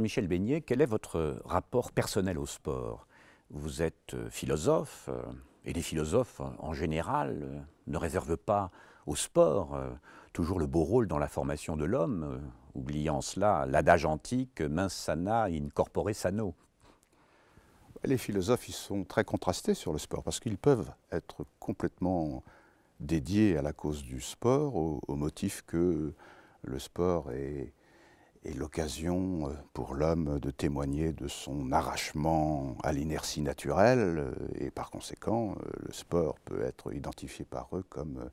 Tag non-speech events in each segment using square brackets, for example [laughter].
michel Beignet, quel est votre euh, rapport personnel au sport Vous êtes euh, philosophe, euh, et les philosophes en général ne réservent pas au sport toujours le beau rôle dans la formation de l'homme, oubliant cela l'adage antique mens sana in corpore sano. Les philosophes, ils sont très contrastés sur le sport parce qu'ils peuvent être complètement dédiés à la cause du sport au motif que le sport est et l'occasion euh, pour l'homme de témoigner de son arrachement à l'inertie naturelle, euh, et par conséquent, euh, le sport peut être identifié par eux comme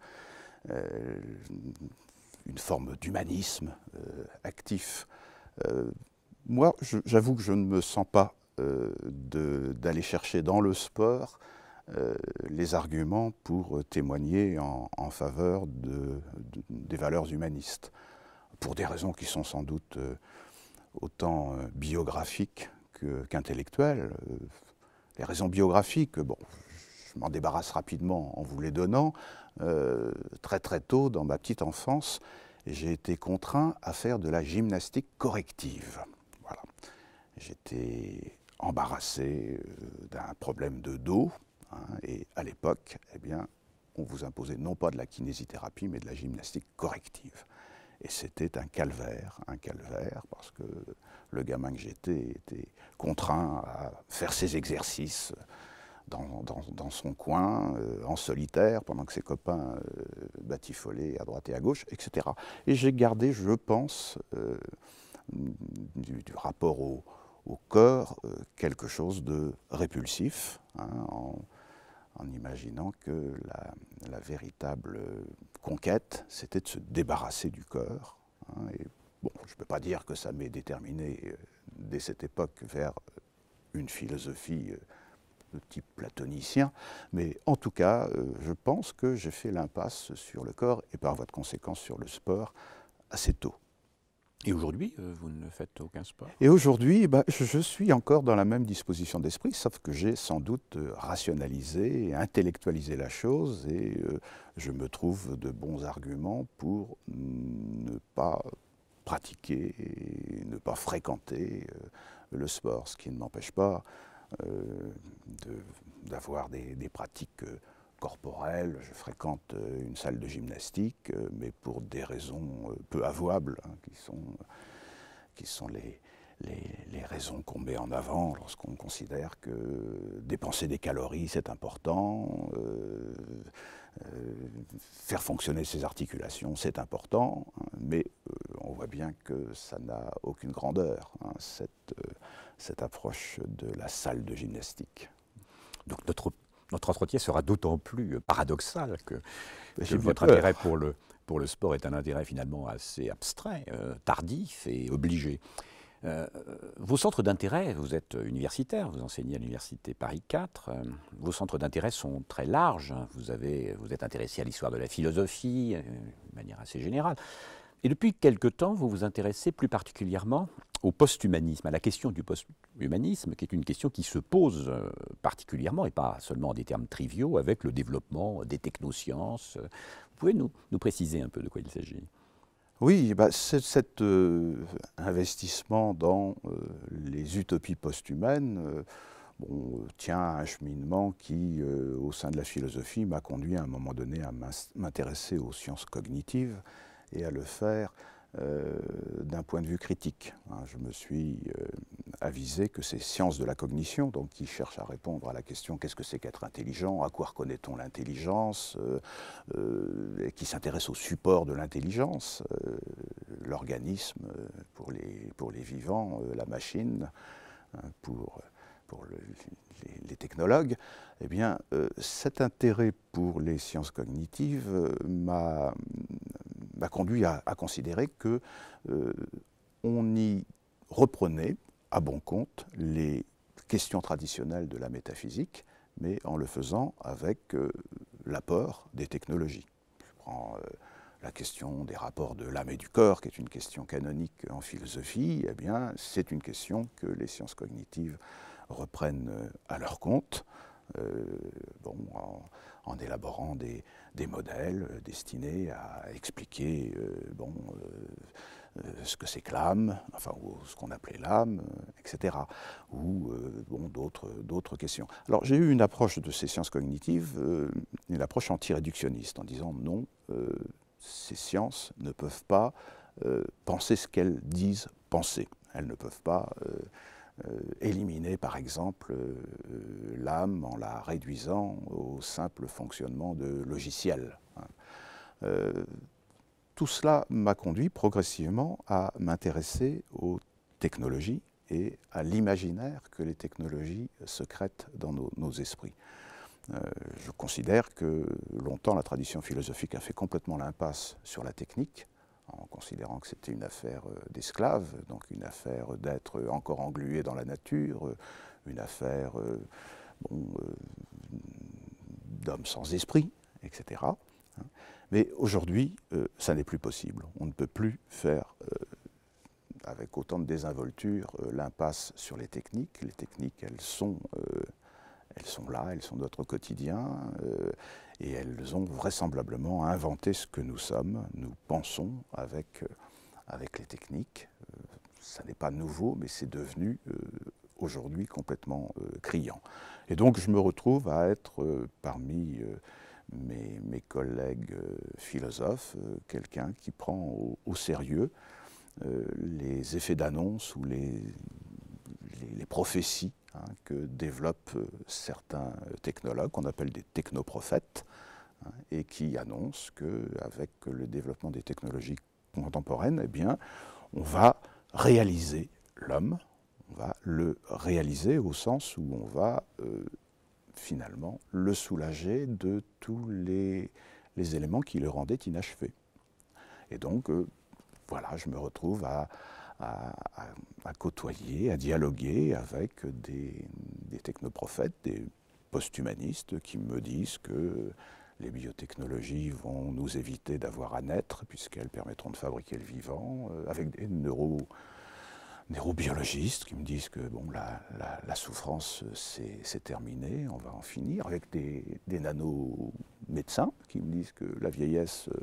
une forme d'humanisme actif. Moi, j'avoue que je ne me sens pas d'aller chercher dans le sport les arguments pour témoigner en, faveur des valeurs humanistes pour des raisons qui sont sans doute euh, autant euh, biographiques qu'intellectuelles. Euh, les raisons biographiques, bon, je m'en débarrasse rapidement en vous les donnant. très très tôt, dans ma petite enfance, j'ai été contraint à faire de la gymnastique corrective. J'étais embarrassé d'un problème de dos, hein, et à l'époque, eh bien, on vous imposait non pas de la kinésithérapie, mais de la gymnastique corrective. Et c'était un calvaire, un calvaire, parce que le gamin que j'étais était contraint à faire ses exercices dans, son coin, euh, en solitaire, pendant que ses copains euh, batifolaient à droite et à gauche, etc. Et j'ai gardé, je pense, euh, du, rapport au, corps, quelque chose de répulsif, hein, en imaginant que la, véritable conquête, c'était de se débarrasser du corps. Hein, bon, je ne peux pas dire que ça m'ait déterminé euh, dès cette époque vers une philosophie euh, de type platonicien, mais en tout cas, euh, je pense que j'ai fait l'impasse sur le corps et par voie de conséquence sur le sport assez tôt. Et aujourd'hui, euh, vous ne faites aucun sport Et aujourd'hui, eh ben, je suis encore dans la même disposition d'esprit, sauf que j'ai sans doute euh, rationalisé, intellectualisé la chose, et euh, je me trouve de bons arguments pour ne pas pratiquer et ne pas fréquenter le sport, ce qui ne m'empêche pas d'avoir des, des, pratiques corporelle, je fréquente euh, une salle de gymnastique, euh, mais pour des raisons euh, peu avouables, hein, qui sont, qui sont les, les, raisons qu'on met en avant lorsqu'on considère que dépenser des calories, c'est important, faire fonctionner ses articulations, c'est important, hein, mais on voit bien que ça n'a aucune grandeur, hein, cette, cette approche de la salle de gymnastique. Donc notre notre entretien sera d'autant plus euh, paradoxal que, votre intérêt pour le, pour le sport est un intérêt finalement assez abstrait, euh, tardif et obligé. Euh, vos centres d'intérêt, vous êtes universitaire, vous enseignez à l'université Paris 4, vos centres d'intérêt sont très larges, hein. vous, avez, vous êtes intéressé à l'histoire de la philosophie de manière assez générale. Et depuis quelque temps, vous vous intéressez plus particulièrement au posthumanisme, à la question du post-humanisme, qui est une question qui se pose euh, particulièrement, et pas seulement en des termes triviaux, avec le développement des technosciences. Vous pouvez nous, préciser un peu de quoi il s'agit oui, bah, cet euh, investissement dans euh, les utopies post tient à un cheminement qui, au sein de la philosophie, m'a conduit à un moment donné à m'intéresser aux sciences cognitives et à le faire euh, d'un point de vue critique. Hein, je me suis euh, avisé que ces sciences de la cognition, donc qui cherchent à répondre à la question qu'est-ce que c'est qu'être intelligent, à quoi reconnaît-on l'intelligence, euh, et qui s'intéressent au support de l'intelligence, l'organisme pour les, pour les vivants, la machine hein, pour, pour les, technologues, eh bien, cet intérêt pour les sciences cognitives m'a m'a bah, conduit à, considérer que euh, on y reprenait à bon compte les questions traditionnelles de la métaphysique, mais en le faisant avec euh, l'apport des technologies. Je prends euh, la question des rapports de l'âme et du corps, qui est une question canonique en philosophie, eh bien, c'est une question que les sciences cognitives reprennent à leur compte, bon, en, élaborant des, des modèles euh, destinés à expliquer euh, bon, euh, ce que c'est que l'âme, enfin, ou ce qu'on appelait l'âme, etc., ou bon, d'autres questions. Alors j'ai eu une approche de ces sciences cognitives, une approche anti-réductionniste, en disant non, ces sciences ne peuvent pas penser ce qu'elles disent penser. Elles ne peuvent pas euh, éliminer par exemple euh, l'âme en la réduisant au simple fonctionnement de logiciel. Euh, tout cela m'a conduit progressivement à m'intéresser aux technologies et à l'imaginaire que les technologies secrètent dans nos, esprits. je considère que longtemps la tradition philosophique a fait complètement l'impasse sur la technique, en considérant que c'était une affaire euh, d'esclaves, donc une affaire d'être encore englué dans la nature, euh, une affaire euh, d'hommes sans esprit, etc. Hein. Mais aujourd'hui, ça n'est plus possible. On ne peut plus faire avec autant de désinvolture l'impasse sur les techniques. Les techniques, elles sont elles sont là, elles sont notre quotidien, euh, et elles ont vraisemblablement inventé ce que nous sommes, nous pensons avec, euh, avec les techniques. Euh, ça n'est pas nouveau, mais c'est devenu aujourd'hui complètement criant. Et donc je me retrouve à être parmi... Mes, mes, collègues philosophes, quelqu'un qui prend au, sérieux les effets d'annonce ou les, les prophéties Hein, que développent euh, certains euh, technologues qu'on appelle des technoprophètes hein, et qui annoncent qu'avec le développement des technologies contemporaines, eh bien, on va réaliser l'homme, on va le réaliser au sens où on va euh, finalement le soulager de tous les, éléments qui le rendaient inachevé. Et donc, voilà, je me retrouve à, à, côtoyer, à dialoguer avec des, des technoprophètes, des posthumanistes humanistes qui me disent que les biotechnologies vont nous éviter d'avoir à naître, puisqu'elles permettront de fabriquer le vivant, euh, avec des neurobiologistes qui me disent que bon, la, la, souffrance, c'est terminé, on va en finir, avec des, des qui me disent que la vieillesse, euh,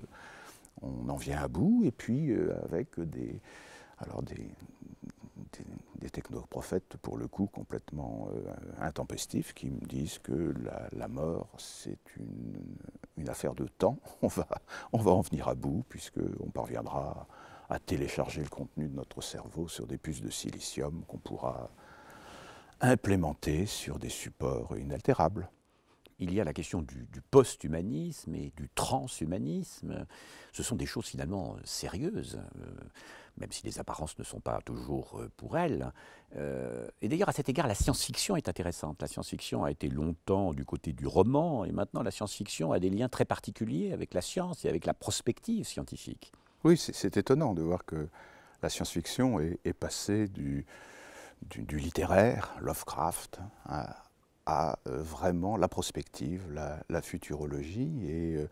on en vient à bout, et puis euh, avec des, alors des, des, technoprophètes, pour le coup, complètement euh, intempestifs, qui me disent que la, mort, c'est une, affaire de temps. [laughs] on va en venir à bout, puisqu'on parviendra à télécharger le contenu de notre cerveau sur des puces de silicium qu'on pourra implémenter sur des supports inaltérables il y a la question du, post-humanisme et du transhumanisme. Ce sont des choses finalement euh, sérieuses, euh, même si les apparences ne sont pas toujours euh, pour elles. et d'ailleurs, à cet égard, la science-fiction est intéressante. La science-fiction a été longtemps du côté du roman, et maintenant la science-fiction a des liens très particuliers avec la science et avec la prospective scientifique. Oui, c'est étonnant de voir que la science-fiction est, passée du, du, du littéraire, Lovecraft, à, hein, à euh, vraiment la prospective, la, futurologie. Euh,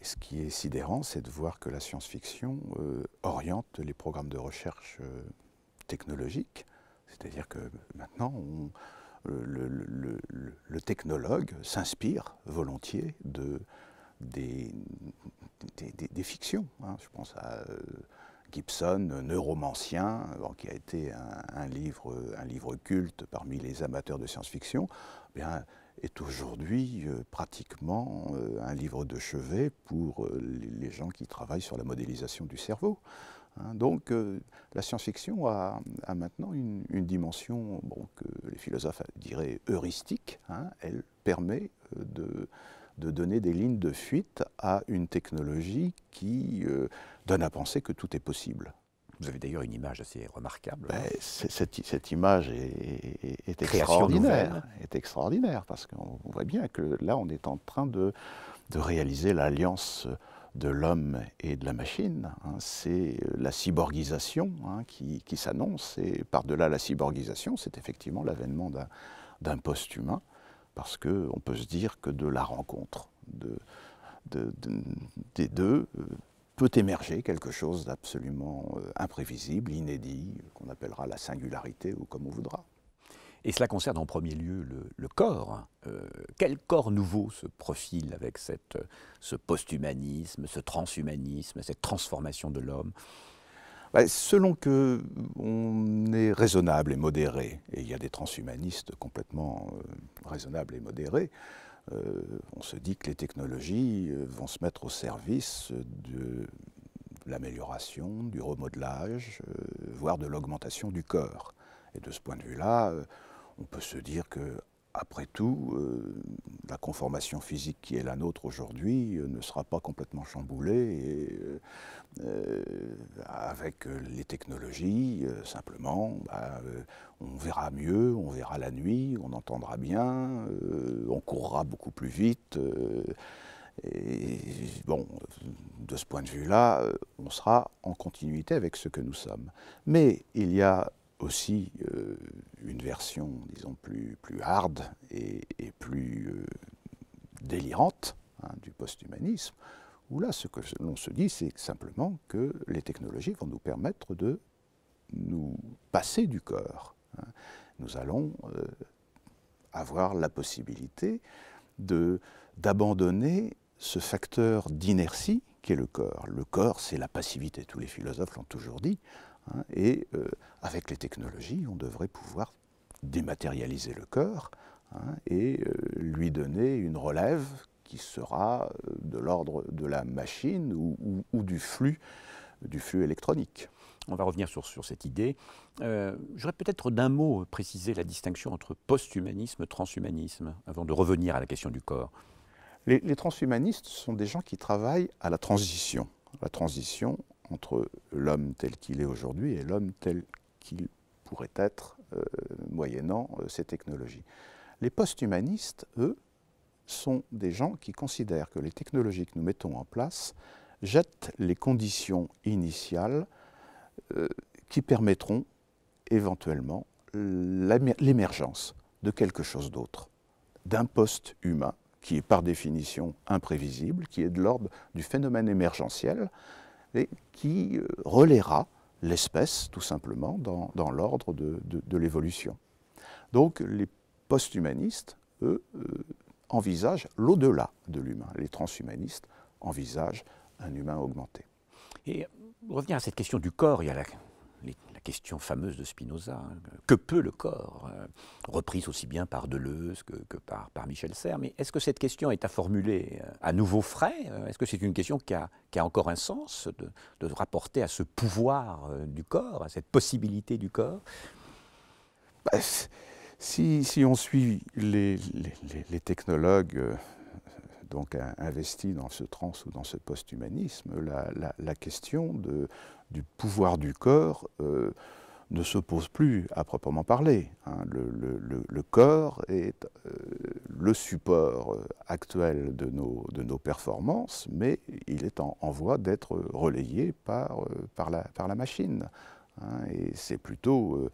et, ce qui est sidérant, c'est de voir que la science-fiction euh, oriente les programmes de recherche technologique. C'est-à-dire que maintenant, on, le, technologue s'inspire volontiers de, des, des, fictions. Hein. Je pense à Gibson, Neuromancien, euh, qui a été un, livre, un livre culte parmi les amateurs de science-fiction, eh bien, est aujourd'hui euh, pratiquement euh, un livre de chevet pour les gens qui travaillent sur la modélisation du cerveau. Hein. donc la science-fiction a, maintenant une, dimension bon, que les philosophes diraient heuristique. Hein. elle permet de de donner des lignes de fuite à une technologie qui euh, donne à penser que tout est possible. Vous avez d'ailleurs une image assez remarquable. Ben, cette, image est, est, extraordinaire, extraordinaire, parce qu'on voit bien que là, on est en train de, de réaliser l'alliance de l'homme et de la machine. Hein. c'est euh, la cyborgisation hein, qui, qui s'annonce, et par-delà la cyborgisation, c'est effectivement l'avènement d'un post-humain parce qu'on peut se dire que de la rencontre des deux euh, peut émerger quelque chose d'absolument euh, imprévisible, inédit, qu'on appellera la singularité ou comme on voudra. Et cela concerne en premier lieu le, corps. Hein. Euh, quel corps nouveau se profile avec cette, ce posthumanisme, ce transhumanisme, cette transformation de l'homme bah, selon que on est raisonnable et modéré, et il y a des transhumanistes complètement euh, raisonnables et modérés, euh, on se dit que les technologies euh, vont se mettre au service de l'amélioration, du remodelage, voire de l'augmentation du corps. Et de ce point de vue-là, on peut se dire que après tout, euh, la conformation physique qui est la nôtre aujourd'hui euh, ne sera pas complètement chamboulée et, euh, avec les technologies. simplement, bah, on verra mieux, on verra la nuit, on entendra bien, on courra beaucoup plus vite. et bon, de ce point de vue-là, on sera en continuité avec ce que nous sommes. Mais il y a aussi euh, une version, disons, plus, plus hard et, plus euh, délirante hein, du post-humanisme, où là, ce que l'on se dit, c'est simplement que les technologies vont nous permettre de nous passer du corps. Hein. Nous allons euh, avoir la possibilité d'abandonner ce facteur d'inertie qu'est le corps. Le corps, c'est la passivité, tous les philosophes l'ont toujours dit. Hein, et euh, avec les technologies, on devrait pouvoir dématérialiser le corps hein, et euh, lui donner une relève qui sera euh, de l'ordre de la machine ou, du, flux, du flux électronique. On va revenir sur, sur cette idée. J'aurais peut-être d'un mot précisé la distinction entre posthumanisme et transhumanisme, avant de revenir à la question du corps. Les, les transhumanistes sont des gens qui travaillent à la transition. La transition entre l'homme tel qu'il est aujourd'hui et l'homme tel qu'il pourrait être euh, moyennant euh, ces technologies. Les post-humanistes, eux, sont des gens qui considèrent que les technologies que nous mettons en place jettent les conditions initiales euh, qui permettront éventuellement l'émergence de quelque chose d'autre, d'un post-humain qui est par définition imprévisible, qui est de l'ordre du phénomène émergentiel, et qui euh, relaiera l'espèce, tout simplement, dans, dans l'ordre de, de, l'évolution. Donc les post-humanistes, eux, euh, envisagent l'au-delà de l'humain. Les transhumanistes envisagent un humain augmenté. Et euh, revenir à cette question du corps, il y a la, les question fameuse de Spinoza, hein, que peut le corps euh, Reprise aussi bien par Deleuze que, par, Michel Serres. Mais est-ce que cette question est à formuler euh, à nouveau frais euh, Est-ce que c'est une question qui a, encore un sens de, rapporter à ce pouvoir du corps, à cette possibilité du corps bah, si, on suit les, technologues donc investis dans ce trans ou dans ce post-humanisme, la, question de, du pouvoir du corps euh, ne s'oppose plus à proprement parler. Hein. Le, corps est euh, le support euh, actuel de nos, performances, mais il est en, voie d'être relayé par, la, machine. Hein. Et c'est plutôt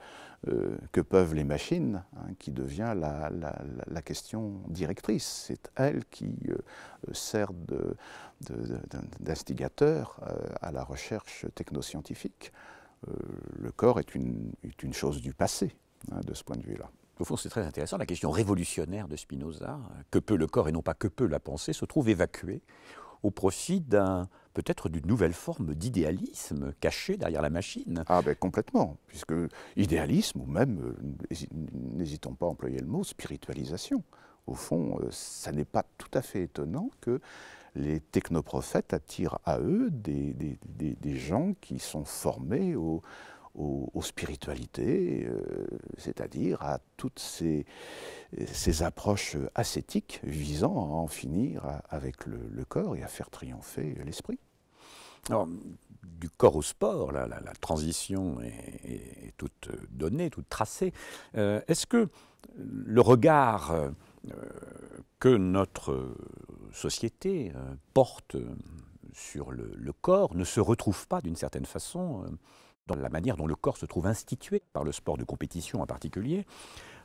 euh, que peuvent les machines, hein, qui devient la, question directrice. C'est elle qui euh, sert d'instigateur euh, à la recherche technoscientifique. le corps est une, chose du passé, hein, de ce point de vue-là. Au fond, c'est très intéressant. La question révolutionnaire de Spinoza, que peut le corps et non pas que peut la pensée, se trouve évacuée au profit d'un peut-être d'une nouvelle forme d'idéalisme caché derrière la machine. Ah ben complètement, puisque idéalisme ou même, euh, n'hésitons pas à employer le mot, spiritualisation. Au fond, euh, ça n'est pas tout à fait étonnant que les technoprophètes attirent à eux des, gens qui sont formés aux, spiritualités, euh, c'est-à-dire à toutes ces, ces, approches ascétiques visant à en finir avec le corps et à faire triompher l'esprit du corps au sport, la, transition est, toute donnée, toute tracée. Euh, est-ce que le regard euh, que notre société euh, porte sur le, corps ne se retrouve pas d'une certaine façon dans la manière dont le corps se trouve institué par le sport de compétition en particulier,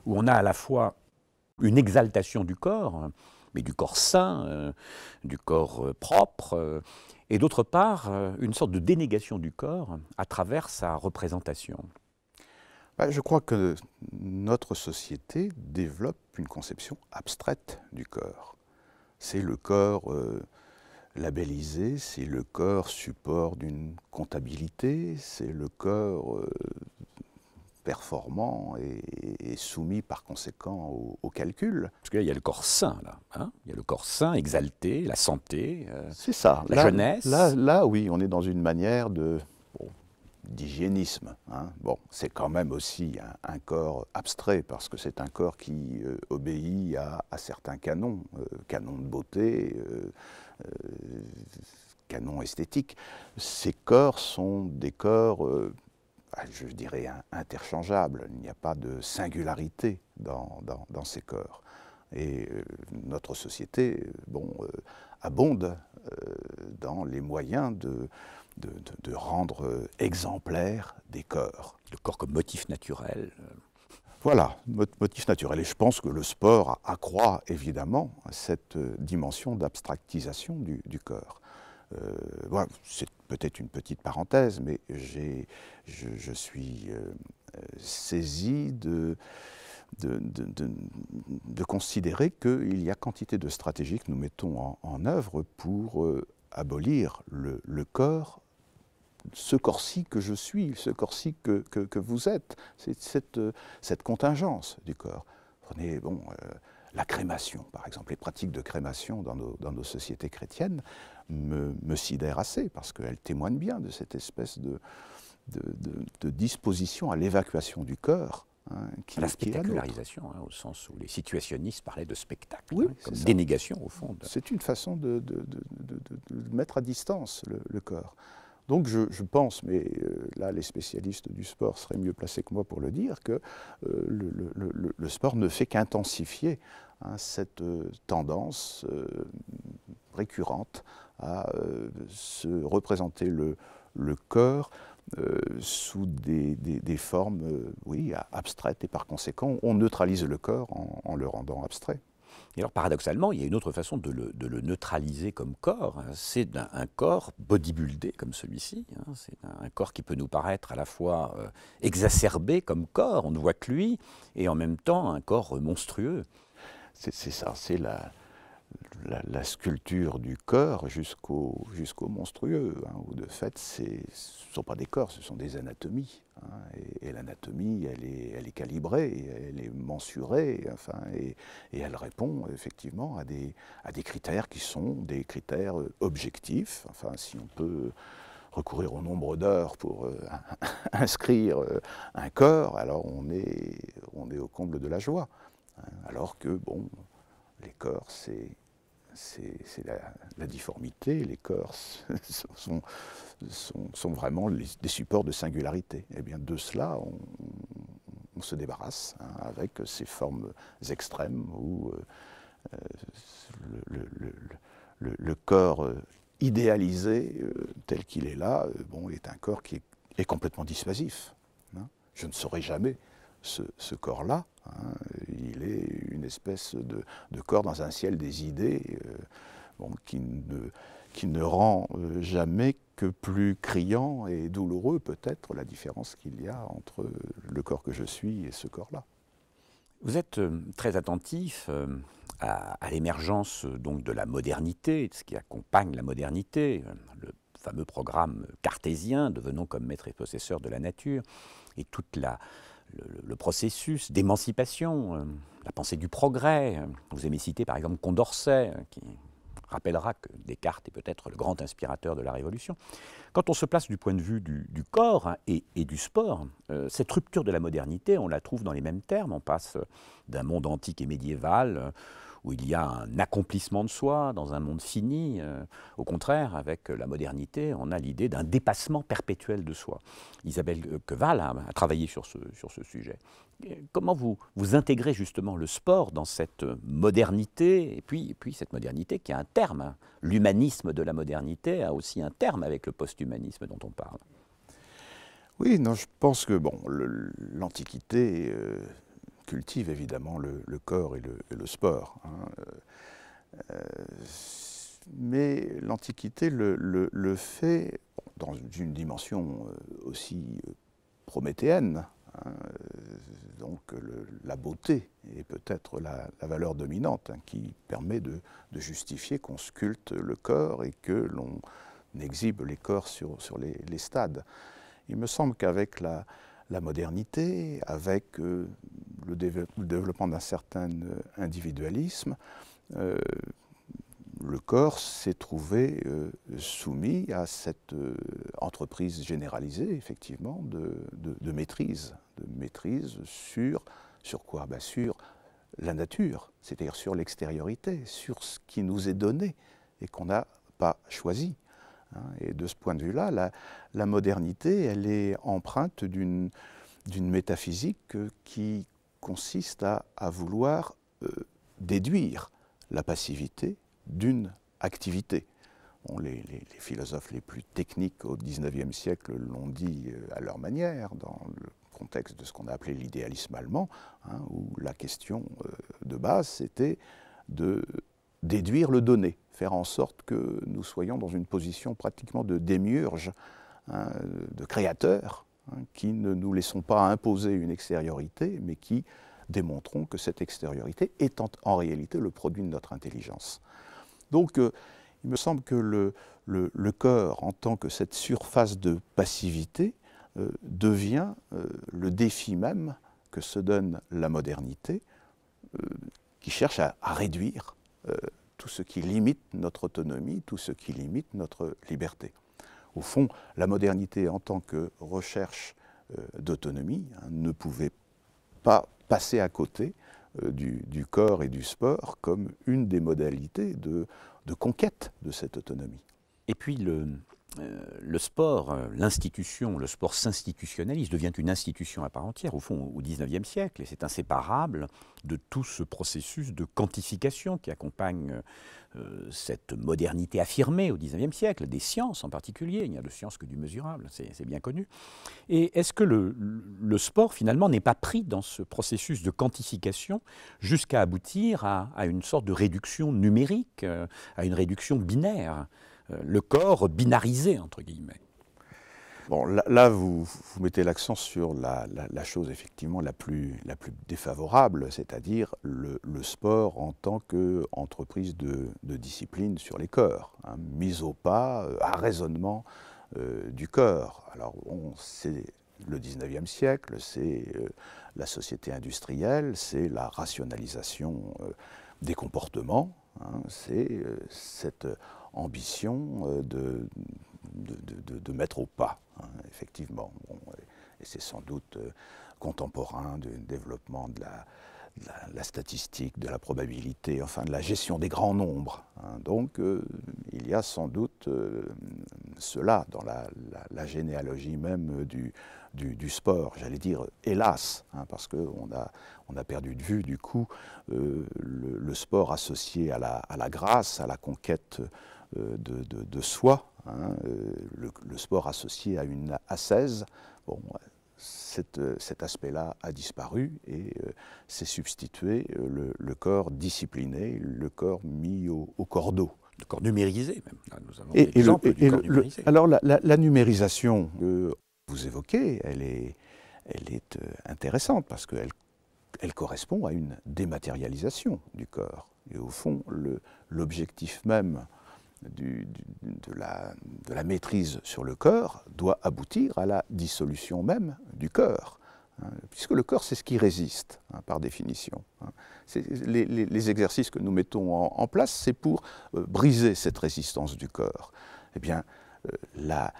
où on a à la fois une exaltation du corps, mais du corps sain, du corps propre, et d'autre part euh, une sorte de dénégation du corps à travers sa représentation. Bah, je crois que notre société développe une conception abstraite du corps. C'est le corps euh, labellisé, c'est le corps support d'une comptabilité, c'est le corps euh, performant et, soumis par conséquent au, calcul. Parce que il y a le corps sain, là. Hein. il y a le corps sain, exalté, la santé, euh, C'est ça. la jeunesse. Là, là, oui, on est dans une manière de d'hygiénisme. Hein. bon, c'est quand même aussi un, corps abstrait, parce que c'est un corps qui euh, obéit à, certains canons, euh, canons de beauté, canons esthétiques. Ces corps sont des corps ah, je dirais, interchangeable, Il n'y a pas de singularité dans, dans, ces corps. Et euh, notre société euh, bon, euh, abonde dans les moyens de, rendre exemplaires des corps. Le corps comme motif naturel. Voilà, motif naturel. Et je pense que le sport accroît évidemment cette dimension d'abstractisation du corps. Euh, c'est peut-être une petite parenthèse, mais je, je, suis euh, saisi de, de, de, considérer qu'il y a quantité de stratégies que nous mettons en, œuvre pour euh, abolir le, corps ce corps-ci que je suis, ce corps-ci que, que, vous êtes, c'est cette, cette, contingence du corps. Prenez bon, la crémation, par exemple, les pratiques de crémation dans dans nos sociétés chrétiennes, me, me sidère assez, parce qu'elle témoigne bien de cette espèce de, de, disposition à l'évacuation du corps Hein, la spectacularisation, hein, au sens où les situationnistes parlaient de spectacle, hein, comme dénégation au fond. C'est une façon de, mettre à distance le, corps. Donc je, pense, mais euh, là les spécialistes du sport seraient mieux placés que moi pour le dire, que euh, le, sport ne fait qu'intensifier hein, cette euh, tendance récurrente à euh, se représenter le, corps euh, sous des, formes euh, oui, abstraites et par conséquent on neutralise le corps en, le rendant abstrait. Et alors paradoxalement, il y a une autre façon de le, neutraliser comme corps, hein. c'est un, un, corps bodybuildé comme celui-ci, hein. c'est un, corps qui peut nous paraître à la fois exacerbé comme corps, on ne voit que lui, et en même temps un corps monstrueux. C'est ça, c'est la, la, sculpture du corps jusqu'au jusqu'au monstrueux, hein, où de fait, ce ne sont pas des corps, ce sont des anatomies. Hein, et, l'anatomie, elle est, elle est calibrée, elle est mensurée, enfin, et, et, elle répond effectivement à des, à des critères qui sont des critères euh, objectifs. Enfin, si on peut recourir au nombre d'heures pour euh, [laughs] inscrire euh, un corps, alors on est, on est au comble de la joie. Hein. alors que, bon, les corps, c'est c'est la, difformité, les corps [laughs] sont, vraiment des supports de singularité. Eh bien de cela, on, se débarrasse hein, avec ces formes extrêmes où euh, euh, le, corps euh, idéalisé tel qu'il est là, bon, est un corps qui est, complètement dissuasif. Hein. Je ne saurais jamais ce, corps-là. Hein, il est une espèce de, corps dans un ciel des idées euh, qui, ne, qui, ne, rend euh, jamais que plus criant et douloureux peut-être la différence qu'il y a entre le corps que je suis et ce corps-là. Vous êtes euh, très attentif à, l'émergence donc de la modernité, de ce qui accompagne la modernité, le fameux programme cartésien, devenons comme maîtres et possesseurs de la nature, et toute la, le, processus d'émancipation, euh, la pensée du progrès. Vous aimez citer par exemple Condorcet, euh, qui rappellera que Descartes est peut-être le grand inspirateur de la Révolution. Quand on se place du point de vue du, corps hein, et, du sport, euh, cette rupture de la modernité, on la trouve dans les mêmes termes. On passe d'un monde antique et médiéval où il y a un accomplissement de soi dans un monde fini. Euh, au contraire, avec la modernité, on a l'idée d'un dépassement perpétuel de soi. Isabelle euh, Queval a, travaillé sur ce, sujet. Euh, comment vous, vous intégrez justement le sport dans cette modernité, et puis, puis cette modernité qui a un terme hein. L'humanisme de la modernité a aussi un terme avec le post-humanisme dont on parle. Oui, non, je pense que bon, l'Antiquité cultive évidemment le, corps et le, sport. Hein. Euh, mais l'Antiquité le, fait dans une dimension euh, aussi euh, prométhéenne. Hein. donc la beauté est peut-être la, valeur dominante hein, qui permet de, justifier qu'on sculpte le corps et que l'on exhibe les corps sur, les, stades. Il me semble qu'avec la, la modernité, avec euh, le, développement d'un certain euh, individualisme, euh, le corps s'est trouvé soumis à cette entreprise généralisée, effectivement, de, maîtrise. De maîtrise sur, sur quoi ben, Sur la nature, c'est-à-dire sur l'extériorité, sur ce qui nous est donné et qu'on n'a pas choisi. Hein, et de ce point de vue-là, la, modernité, elle est empreinte d'une métaphysique euh, qui consiste à, vouloir euh, déduire la passivité d'une activité. les, philosophes les plus techniques au XIXe siècle l'ont dit euh, à leur manière, dans le contexte de ce qu'on a appelé l'idéalisme allemand, hein, où la question de base, c'était de déduire le donné, faire en sorte que nous soyons dans une position pratiquement de démiurge, hein, de créateur, hein, qui ne nous laissons pas imposer une extériorité, mais qui démontrons que cette extériorité est en, réalité le produit de notre intelligence. Donc, euh, il me semble que le, le, corps, en tant que cette surface de passivité, euh, devient euh, le défi même que se donne la modernité, qui cherche à réduire euh, tout ce qui limite notre autonomie, tout ce qui limite notre liberté. Au fond, la modernité en tant que recherche euh, d'autonomie hein, ne pouvait pas passer à côté euh, du, corps et du sport comme une des modalités de, de conquête de cette autonomie. Et puis le, euh, le sport, euh, l'institution, le sport s'institutionnalise, devient une institution à part entière, au fond, au XIXe siècle, et c'est inséparable de tout ce processus de quantification qui accompagne euh, cette modernité affirmée au XIXe siècle, des sciences en particulier, il n'y a de science que du mesurable, c'est bien connu. Et est-ce que le, sport, finalement, n'est pas pris dans ce processus de quantification jusqu'à aboutir à, à, une sorte de réduction numérique, à une réduction binaire euh, le corps binarisé, entre guillemets. Bon, là, vous, mettez l'accent sur la, chose effectivement la plus, défavorable, c'est-à-dire le, sport en tant qu'entreprise de, de, discipline sur les corps, hein, mise au pas, euh, à raisonnement euh, du corps. Alors, on sait le 19e siècle, c'est la société industrielle, c'est la rationalisation des comportements, hein, c'est cette ambition euh, de, de, mettre au pas, hein, effectivement. et c'est sans doute euh, contemporain du développement de la, la, statistique, de la probabilité, enfin de la gestion des grands nombres. Hein. Donc euh, il y a sans doute cela dans la, généalogie même du, du, sport, j'allais dire hélas, hein, parce qu'on a, on a perdu de vue du coup le, sport associé à la, grâce, à la conquête euh, de, soi, hein, euh, le, sport associé à une assaise, bon, euh, cet, aspect-là a disparu et s'est substitué le, corps discipliné, le corps mis au, cordeau. Le corps numérisé même. Ah, nous avons et, alors la, numérisation que vous évoquez, elle est, elle est intéressante parce qu'elle elle correspond à une dématérialisation du corps. Et au fond, l'objectif même de, la, maîtrise sur le corps doit aboutir à la dissolution même du corps, hein, puisque le corps, c'est ce qui résiste, hein, par définition. Hein. Les, exercices que nous mettons en, place, c'est pour euh, briser cette résistance du corps. Eh bien, euh, la,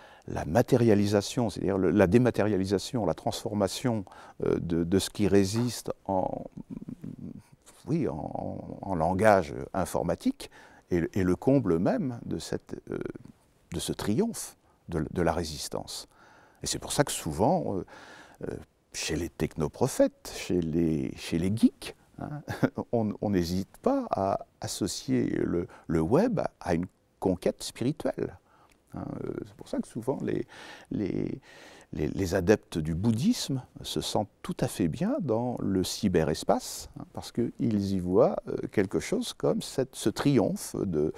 matérialisation, c'est-à-dire la dématérialisation, la transformation euh, de, ce qui résiste en oui, en, langage informatique, et, le comble même de, euh, ce triomphe de, la résistance. Et c'est pour ça que souvent, euh, euh, chez les technoprophètes, chez les, geeks, hein, [laughs] on n'hésite pas à associer le, web à une conquête spirituelle. Hein, c'est pour ça que souvent les les, adeptes du bouddhisme se sentent tout à fait bien dans le cyberespace, hein, parce qu'ils y voient euh, quelque chose comme ce triomphe de,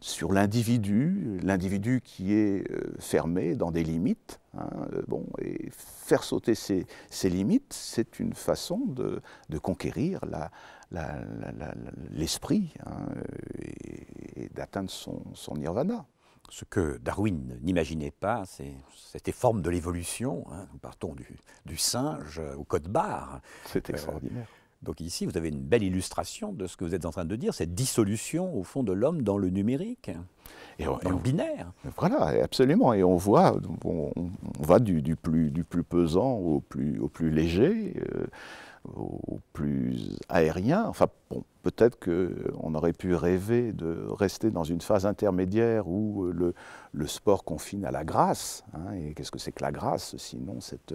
sur l'individu, l'individu qui est euh, fermé dans des limites. Hein, euh, bon, et faire sauter ces, limites, c'est une façon de, conquérir l'esprit hein, et, d'atteindre son nirvana ce que Darwin n'imaginait pas, c'est forme de l'évolution. Hein. Nous partons du, singe au code-barre. C'est euh, extraordinaire. donc ici, vous avez une belle illustration de ce que vous êtes en train de dire, cette dissolution au fond de l'homme dans le numérique, hein, et en binaire. Voilà, absolument. Et on voit, on, va du, plus, du plus pesant au plus, au plus léger. Euh, au plus aérien. Enfin, peut-être qu'on aurait pu rêver de rester dans une phase intermédiaire où euh, le, sport confine à la grâce. Hein. et qu'est-ce que c'est que la grâce Sinon, cette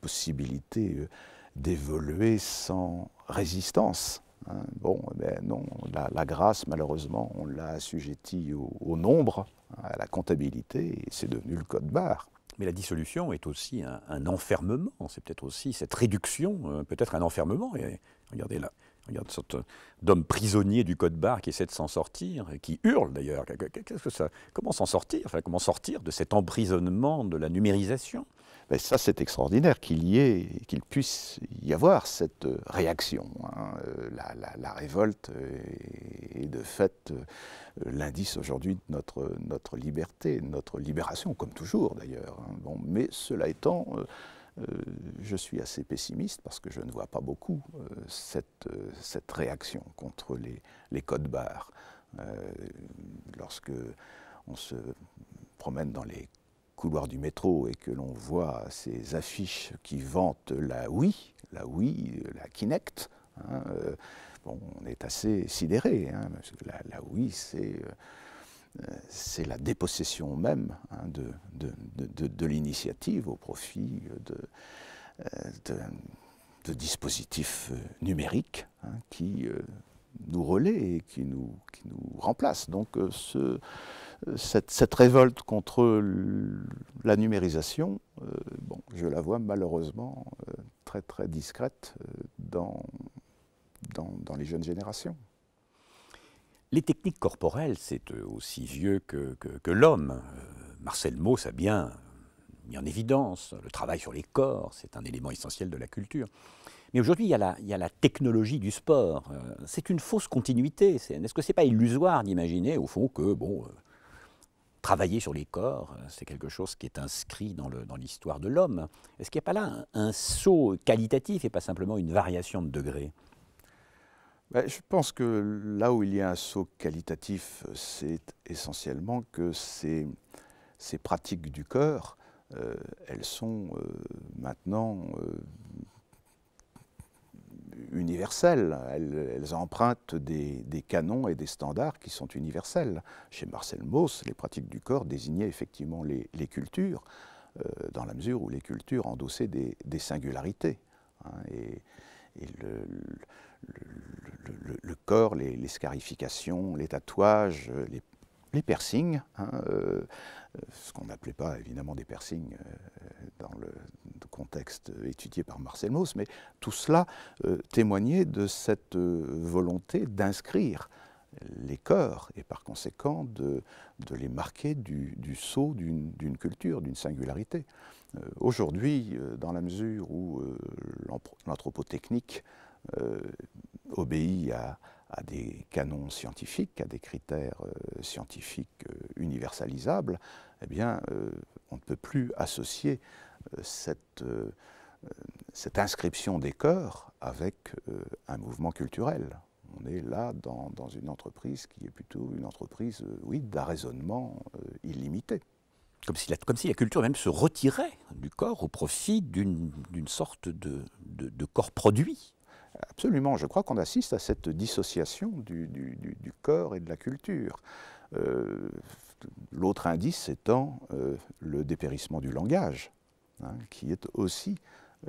possibilité euh, d'évoluer sans résistance. Hein. Bon, eh ben non, la, grâce, malheureusement, on l'a assujettie au, au nombre, hein, à la comptabilité, et c'est devenu le code barre. Mais la dissolution est aussi un, enfermement, c'est peut-être aussi cette réduction, euh, peut-être un enfermement. Et, regardez là, Regarde sorte d'homme prisonnier du code barre qui essaie de s'en sortir, et qui hurle d'ailleurs. Qu'est-ce que ça Comment s'en sortir Comment sortir de cet emprisonnement de la numérisation ça, c'est extraordinaire qu'il y ait, qu'il puisse y avoir cette réaction. Hein. Euh, la, révolte est, de fait euh, l'indice aujourd'hui de notre, notre liberté, notre libération, comme toujours d'ailleurs. Hein. mais cela étant, euh, je suis assez pessimiste parce que je ne vois pas beaucoup cette, réaction contre les, les codes barres. lorsque on se promène dans les couloir du métro et que l'on voit ces affiches qui vantent la OUI, la Wii, la Kinect, hein, euh, on est assez sidéré. Hein, la, euh, c'est la dépossession même hein, de, de, de l'initiative au profit de, euh, dispositifs numériques qui nous relaie et qui nous, qui nous remplace. Donc euh, ce, euh, cette, révolte contre la numérisation, euh, bon, je la vois malheureusement très très discrète dans, dans, dans, les jeunes générations. Les techniques corporelles, c'est aussi vieux que, que, que l'homme. Marcel Mauss a bien mis en évidence le travail sur les corps, c'est un élément essentiel de la culture. Mais aujourd'hui, il, y a la technologie du sport. Euh, c'est une fausse continuité. Est-ce que ce n'est pas illusoire d'imaginer, au fond, que, bon, euh, travailler sur les corps, euh, c'est quelque chose qui est inscrit dans l'histoire de l'homme. Est-ce qu'il n'y a pas là un, saut qualitatif et pas simplement une variation de degré ben, Je pense que là où il y a un saut qualitatif, c'est essentiellement que ces, pratiques du corps, elles sont maintenant universelles. Elles, empruntent des, canons et des standards qui sont universels. Chez Marcel Mauss, les pratiques du corps désignaient effectivement les, cultures, euh, dans la mesure où les cultures endossaient des, singularités. Hein, et, le, corps, les, scarifications, les tatouages, les, piercings, hein, euh, ce qu'on n'appelait pas évidemment des piercings euh, dans le contexte étudié par Marcel Mauss, mais tout cela euh, témoignait de cette euh, volonté d'inscrire les corps et par conséquent de, les marquer du, du sceau d'une culture, d'une singularité. Aujourd'hui, dans la mesure où l'anthropotechnique obéit à, à des canons scientifiques, à des critères euh, scientifiques euh, universalisables, eh bien, euh, on ne peut plus associer cette, cette, inscription des corps avec un mouvement culturel. On est là dans, une entreprise qui est plutôt une entreprise, oui, d'un raisonnement illimité. Comme si, la, comme si, la, culture même se retirait du corps au profit d'une sorte de corps produit. Absolument, je crois qu'on assiste à cette dissociation du, corps et de la culture. Euh, l'autre indice étant euh, le dépérissement du langage, hein, qui est aussi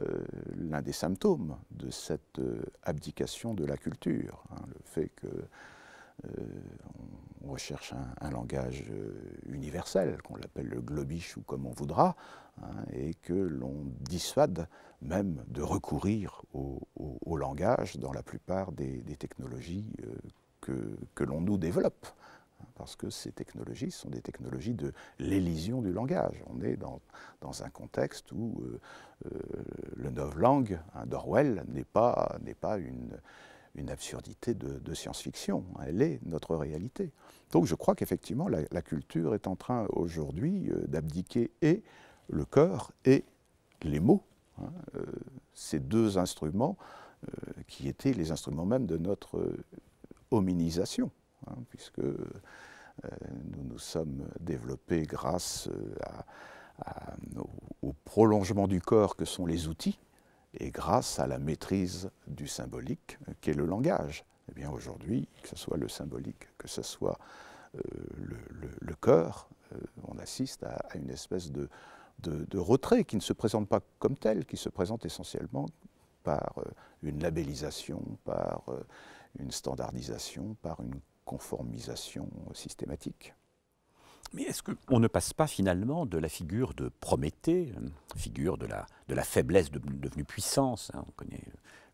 euh, l'un des symptômes de cette abdication de la culture. Hein, le fait que euh, on recherche un, langage euh, universel, qu'on l'appelle le globish ou comme on voudra, hein, et que l'on dissuade même de recourir au, langage dans la plupart des, technologies euh, que, l'on nous développe parce que ces technologies sont des technologies de l'élision du langage. On est dans, un contexte où le novlangue hein, d'Orwell n'est pas, pas une, une absurdité de, science-fiction. Elle est notre réalité. Donc je crois qu'effectivement, la, culture est en train aujourd'hui euh, d'abdiquer et le corps et les mots. Hein, euh, ces deux instruments euh, qui étaient les instruments même de notre hominisation, hein, puisque nous nous sommes développés grâce au prolongement du corps que sont les outils, et grâce à la maîtrise du symbolique qu'est le langage. Eh bien aujourd'hui, que ce soit le symbolique, que ce soit euh, le, cœur, euh, on assiste à, une espèce de, retrait qui ne se présente pas comme tel, qui se présente essentiellement par euh, une labellisation, par une standardisation, par une conformisation systématique. Mais est-ce qu'on ne passe pas finalement de la figure de Prométhée, euh, figure de la, faiblesse devenue puissance, hein, on connaît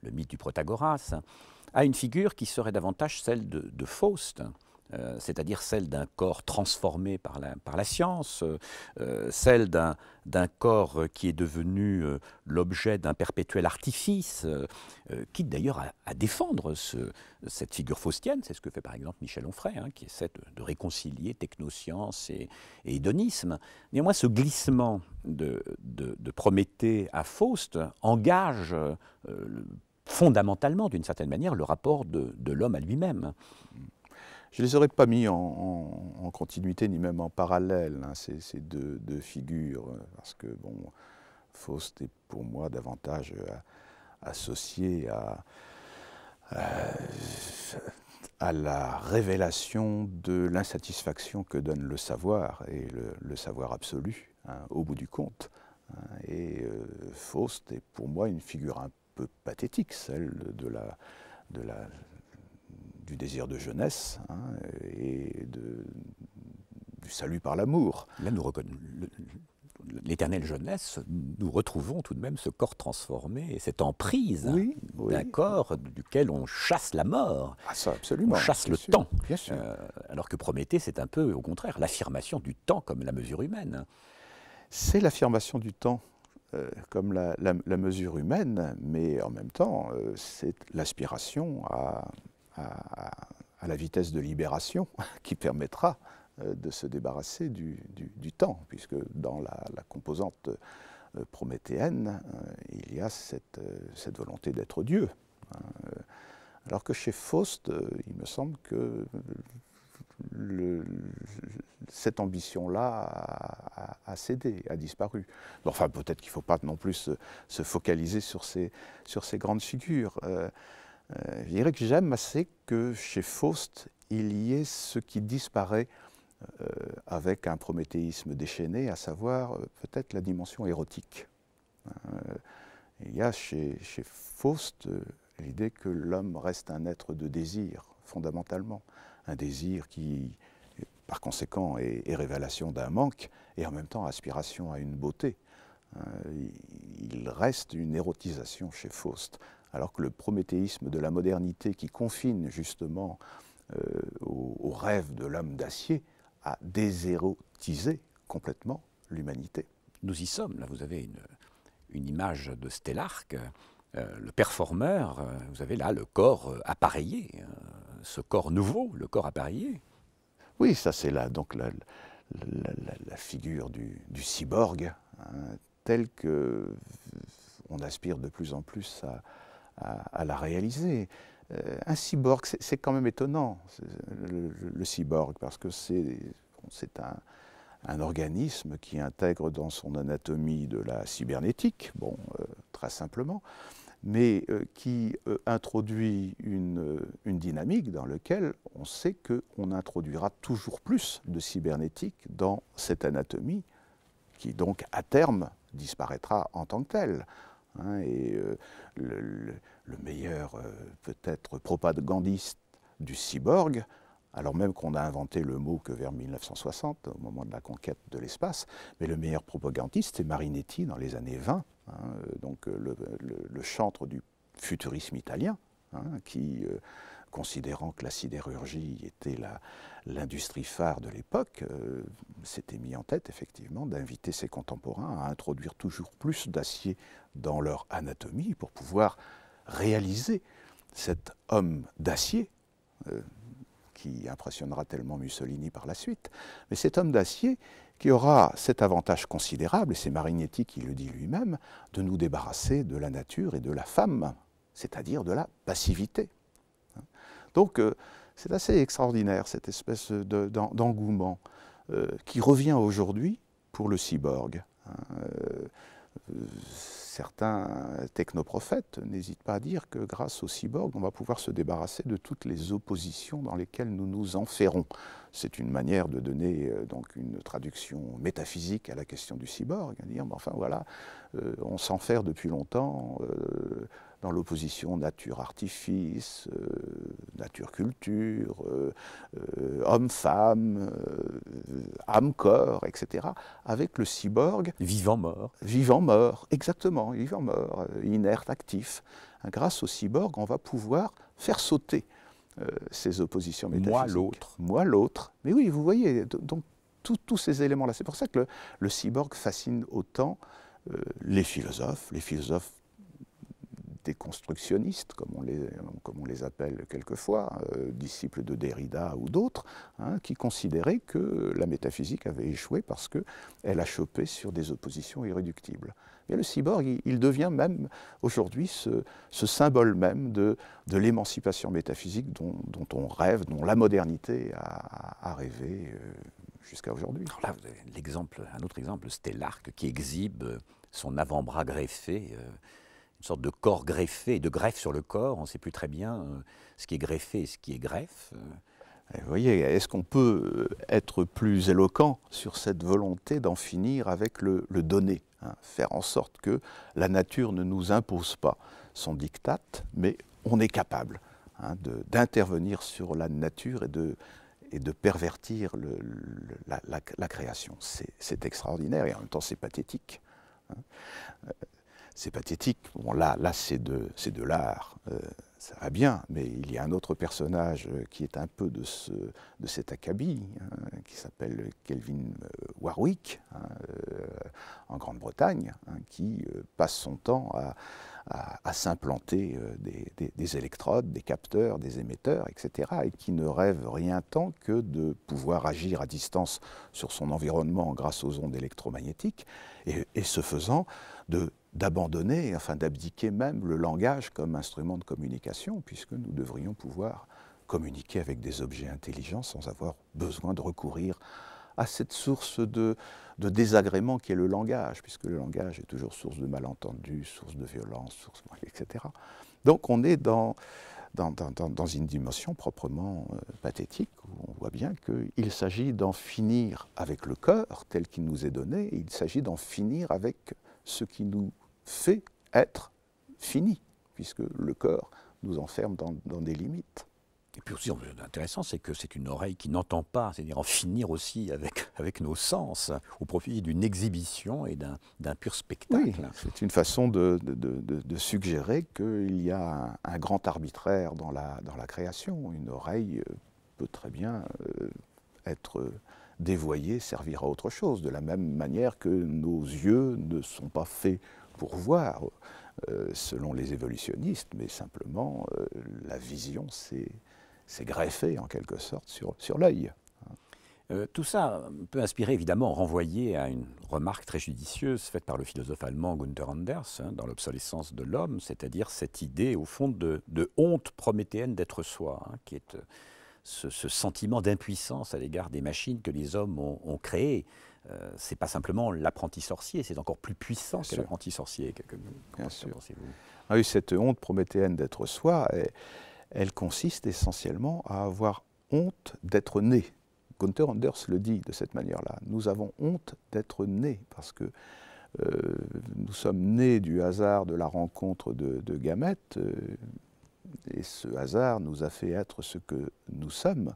le mythe du Protagoras, hein, à une figure qui serait davantage celle de Faust, hein, euh, c'est-à-dire celle d'un corps transformé par la, science, euh, celle d'un corps qui est devenu euh, l'objet d'un perpétuel artifice, quitte d'ailleurs à, défendre cette figure faustienne, c'est ce que fait par exemple Michel Onfray, hein, qui essaie de, de réconcilier technoscience et, et, hédonisme. Néanmoins, ce glissement de, de Prométhée à Faust engage fondamentalement, d'une certaine manière, le rapport de, l'homme à lui-même. Je ne les aurais pas mis en, continuité ni même en parallèle, hein, ces, deux, figures, euh, parce que Faust est pour moi davantage euh, associé euh, à, la révélation de l'insatisfaction que donne le savoir, et le, savoir absolu, hein, au bout du compte. Hein, et Faust est pour moi une figure un peu pathétique, celle de la, de la du désir de jeunesse hein, et de, du salut par l'amour. Là, nous reconnaissons l'éternelle jeunesse, nous retrouvons tout de même ce corps transformé et cette emprise d'un corps duquel on chasse la mort. Ah, ça, absolument. On chasse le temps. Bien sûr. Euh, alors que Prométhée, c'est un peu, au contraire, l'affirmation du temps comme la mesure humaine. C'est l'affirmation du temps euh, comme la, mesure humaine, mais en même temps, euh, c'est l'aspiration à, à, la vitesse de libération [laughs] qui permettra euh, de se débarrasser du, du, temps, puisque dans la, composante euh, prométhéenne, euh, il y a cette, cette volonté d'être Dieu. Alors que chez Faust, il me semble que le, cette ambition-là a, cédé, a disparu. Enfin, peut-être qu'il ne faut pas non plus se, focaliser sur ces, sur ces grandes figures. Euh, je dirais que j'aime assez que chez Faust, il y ait ce qui disparaît euh, avec un prométhéisme déchaîné, à savoir euh, peut-être la dimension érotique. il y a chez, Faust l'idée que l'homme reste un être de désir, fondamentalement, un désir qui, par conséquent, est révélation d'un manque et en même temps aspiration à une beauté. il reste une érotisation chez Faust, alors que le prométhéisme de la modernité qui confine justement euh, au, rêve de l'homme d'acier a désérotisé complètement l'humanité. Nous y sommes, là vous avez une, image de Stellark, euh, le performeur, vous avez là le corps euh, appareillé, ce corps nouveau, le corps appareillé. Oui, ça c'est là donc la, figure du, cyborg, hein, tel que on aspire de plus en plus à, à, la réaliser. Euh, un cyborg, c'est quand même étonnant, le, cyborg, parce que c'est un, organisme qui intègre dans son anatomie de la cybernétique, bon, euh, très simplement, mais euh, qui introduit une, une, dynamique dans laquelle on sait qu'on introduira toujours plus de cybernétique dans cette anatomie, qui donc à terme disparaîtra en tant que telle. Hein, et euh, le, meilleur, euh, peut-être, propagandiste du cyborg, alors même qu'on a inventé le mot que vers 1960, au moment de la conquête de l'espace, mais le meilleur propagandiste, c'est Marinetti dans les années 20, hein, donc euh, le, chantre du futurisme italien, hein, qui considérant que la sidérurgie était l'industrie phare de l'époque, euh, s'était mis en tête effectivement d'inviter ses contemporains à introduire toujours plus d'acier dans leur anatomie pour pouvoir réaliser cet homme d'acier. Euh, qui impressionnera tellement Mussolini par la suite, mais cet homme d'acier qui aura cet avantage considérable, et c'est Marignetti qui le dit lui-même, de nous débarrasser de la nature et de la femme, c'est-à-dire de la passivité. Donc euh, c'est assez extraordinaire cette espèce d'engouement euh, qui revient aujourd'hui pour le cyborg. Hein. Euh, certains technoprophètes n'hésitent pas à dire que grâce au cyborg, on va pouvoir se débarrasser de toutes les oppositions dans lesquelles nous nous enferrons. C'est une manière de donner donc une traduction métaphysique à la question du cyborg, à dire, enfin voilà, on s'enferme depuis longtemps dans l'opposition nature-artifice, euh, nature-culture, euh, euh, homme-femme, âme-corps, etc., avec le cyborg. Vivant-mort. Vivant-mort, exactement, vivant-mort, inerte, actif. Grâce au cyborg, on va pouvoir faire sauter ces oppositions métaphysiques. Moi l'autre. Moi l'autre. Mais oui, vous voyez, donc tous ces éléments-là. C'est pour ça que le, cyborg fascine autant les philosophes, les philosophes déconstructionnistes, comme on les, comme on les appelle quelquefois, euh, disciples de Derrida ou d'autres, hein, qui considéraient que la métaphysique avait échoué parce qu'elle a chopé sur des oppositions irréductibles. Et le cyborg, il, devient même aujourd'hui ce, symbole même de, l'émancipation métaphysique dont, on rêve, dont la modernité a, rêvé euh, jusqu'à aujourd'hui. Là, vous avez l'exemple, un autre exemple, l'arc qui exhibe son avant-bras greffé. Euh, une sorte de corps greffé, de greffe sur le corps. On ne sait plus très bien euh, ce qui est greffé et ce qui est greffe. Vous voyez, est-ce qu'on peut euh, être plus éloquent sur cette volonté d'en finir avec le, le donné hein, Faire en sorte que la nature ne nous impose pas son diktat, mais on est capable hein, d'intervenir sur la nature et de, et de pervertir le, la, création. C'est extraordinaire et en même temps c'est pathétique. Hein. Euh, c'est pathétique. Bon, là, là c'est de, l'art, euh, ça va bien, mais il y a un autre personnage euh, qui est un peu de, de cet acabit, hein, qui s'appelle Kelvin euh, Warwick, hein, en Grande-Bretagne, hein, qui passe son temps à, s'implanter des, électrodes, des capteurs, des émetteurs, etc., et qui ne rêve rien tant que de pouvoir agir à distance sur son environnement grâce aux ondes électromagnétiques, et, et ce faisant, de d'abandonner, enfin d'abdiquer même le langage comme instrument de communication, puisque nous devrions pouvoir communiquer avec des objets intelligents sans avoir besoin de recourir à cette source de, de désagrément qui est le langage, puisque le langage est toujours source de malentendus, source de violence, source, etc. Donc on est dans, dans, dans, dans une dimension proprement euh, pathétique, où on voit bien qu'il s'agit d'en finir avec le corps tel qu'il nous est donné, et il s'agit d'en finir avec ce qui nous fait être fini, puisque le corps nous enferme dans, des limites. Et puis aussi, intéressant, c'est que c'est une oreille qui n'entend pas, c'est-à-dire en finir aussi avec, nos sens, au profit d'une exhibition et d'un pur spectacle. c'est une façon de, suggérer qu'il y a un, grand arbitraire dans la, création. Une oreille euh, peut très bien euh, être dévoyée, servir à autre chose, de la même manière que nos yeux ne sont pas faits pour voir euh, selon les évolutionnistes, mais simplement euh, la vision s'est greffée en quelque sorte sur, l'œil. Euh, tout ça peut inspirer, évidemment, renvoyer à une remarque très judicieuse faite par le philosophe allemand Gunther Anders hein, dans L'obsolescence de l'homme, c'est-à-dire cette idée, au fond, de, honte prométhéenne d'être soi, hein, qui est ce, sentiment d'impuissance à l'égard des machines que les hommes ont, ont créées. Euh, c'est pas simplement l'apprenti sorcier, c'est encore plus puissant que l'apprenti sorcier. Bien sûr. Ah oui, cette honte prométhéenne d'être soi, elle, consiste essentiellement à avoir honte d'être né. Gunther Anders le dit de cette manière-là. Nous avons honte d'être nés parce que euh, nous sommes nés du hasard de la rencontre de, de gamètes euh, et ce hasard nous a fait être ce que nous sommes.